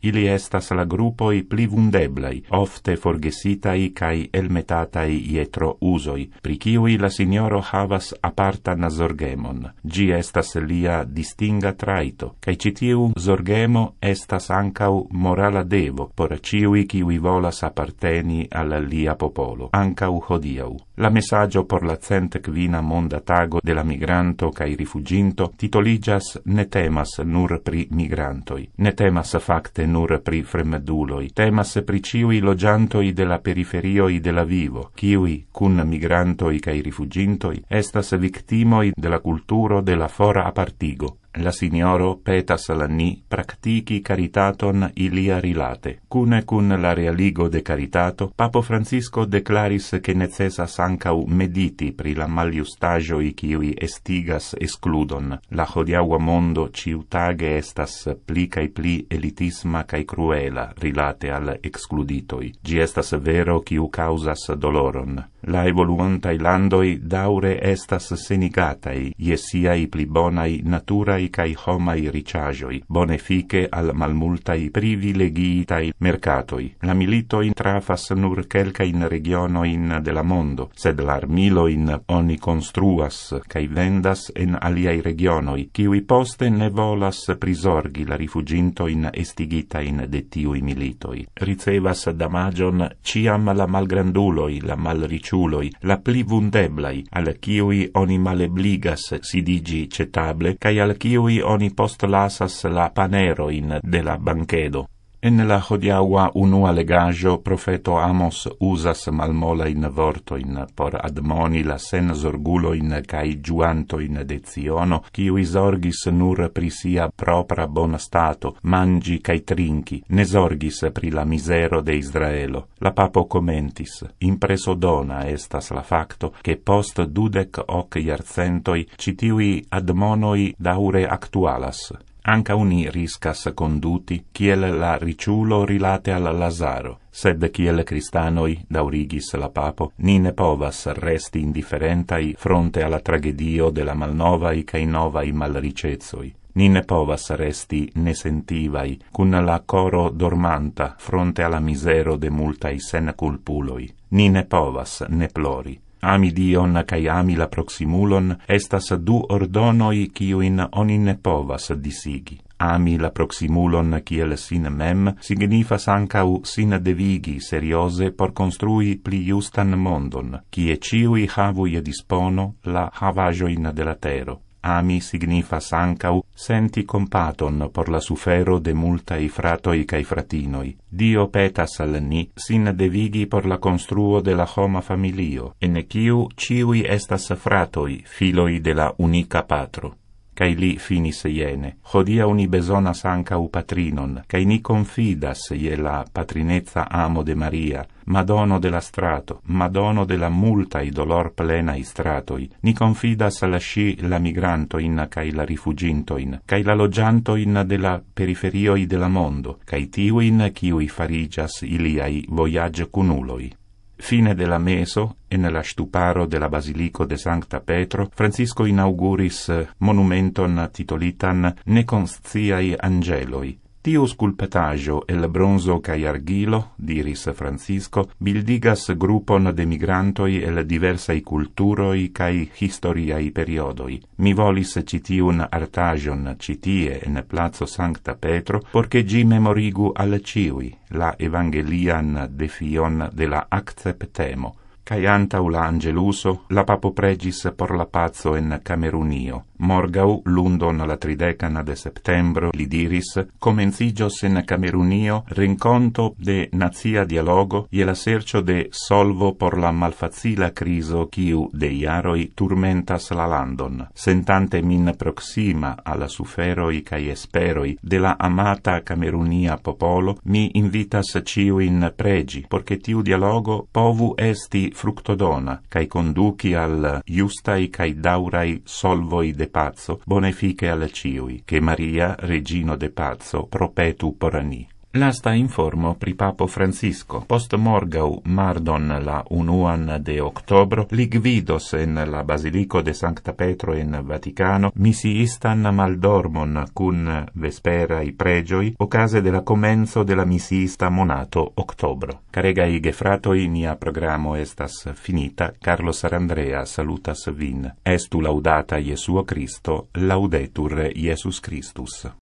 Ili estas la gruppoi pli vundeblai, ofte forgesitai cae elmetatai ietro usoi, pri ciui la signoro havas apartan zorgemon. Gi estas lia distinga traito, cae citiu zorgemo estas ancau morala devo, por aciui ciui volas apparteni alla lia popolo, ancau hodiau. La messaggio por la cent quina monda tago de la migranto kaj rifuginto titoligas ne temas nur pri migrantoi, ne temas facte nur pri fremeduloi, temas pri ciui logiantoi de la periferioi de la vivo, kiui cun migrantoi kaj rifugintoi estas victimoi de la culturo de la fora apartigo, la signoro petas la ni practici caritaton ilia rilate. Cune cun la realigo de caritato, Papo Francisco declaris che necessas sancau mediti pri la maliustagio i cioi estigas escludon. La jodiaua mondo ciutage estas pli cae pli elitisma cae cruela rilate al excluditoi. Gi estas vero ciu causas doloron. La evoluanta ilandoi daure estas senigatai, iesiai pli bonai naturai humanae cae homae ricciagioi, bone fice al malmultai privilegiitai mercatoi. La milito in trafas nur quelca in regiono in de la mondo, sed l'armilo in oni construas cae vendas en aliai regionoi, kiwi poste ne volas prisorgi la rifuginto in estigita in de tiui militoi. Ricevas damagion ciam la malgranduloi, la malriciuloi, la plivundeblai, al kiwi oni malebligas sidigi cetable, cae al eui oni post lasas la panero in della banchedo En la hodiaua unua legajo profeto Amos usas malmola in vorto in por admoni la sen zorgulo in cae giuanto in deziono, cio isorgis nur prisia propra bona stato, mangi cae trinchi, ne sorgis pri la misero de Israelo. La papo commentis, impreso dona estas la facto, che post dudec hoc iarcentoi citiui admonoi daure actualas. anca uni riscas conduti, kiel la riciulo rilate al Lazaro, sed kiel cristanoi, daurigis la papo, ni ne povas resti indifferentai fronte alla tragedio de la malnovai cae novai malricezoi. Ni ne povas resti ne sentivai, cun la coro dormanta fronte alla misero de multai sen culpuloi. Ni ne povas ne plori ami Dion cae ami la proximulon estas du ordono i kiu in onin ne povas disigi ami la proximulon qui sin mem signifas ancau sin devigi seriose por construi pli justan mondon qui e ciu i havu i dispono la havajo in de la tero ami signifas ancau senti compaton por la sufero de multai fratoi cae fratinoi. Dio petas al ni sin devigi por la construo de la homa familio, en ciu ciui estas fratoi, filoi de la unica patro. cae li finis iene. Hodia oni besonas u patrinon, cae ni confidas je la patrinezza amo de Maria, Madono della strato, Madono della multa i dolor plena i stratoi, ni confidas alla sci la migrantoin cae la rifugintoin, cae la loggiantoin della periferioi della mondo, cae tiuin ciui farigias iliai voyage cunuloi. Fine della meso e nella stuparo della Basilico de Sancta Petro Francisco inauguris monumenton titolitan Neconsciai Angeloi Tius culpetajo el bronzo cae argilo, diris Francisco, bildigas grupon de migrantoi el diversai culturoi cae historiai periodoi. Mi volis citiun artajon citie en plazzo Sancta Petro, porce gi memorigu al ciui la evangelian defion de la acceptemo. cae antau la angeluso papo pregis por la pazzo en Camerunio. Morgau, lundon la tridecana de septembro, li diris, comencigios en Camerunio rinconto de nazia dialogo y el sercio de solvo por la malfazila criso chiu de iaroi turmentas la landon, sentante min proxima alla suferoi cae esperoi de la amata Camerunia popolo, mi invitas ciu in pregi, porque tiu dialogo povu esti fructodona, cae conduci al iustai cae daurai solvoi de pazzo, bonifiche al ciui, che Maria, regino de pazzo, propetu porani. Lasta informo pri papo Francisco. Post morgau mardon la unuan de octobro ligvidos en la basilico de Sancta Petro en Vaticano misiistan maldormon cun i pregioi ocase della comenzo della misiista monato octobro. Carega Caregai gefratoi mia programo estas finita. Carlos Arandrea salutas vin. Estu laudata Jesuo Cristo, laudetur Iesus Christus.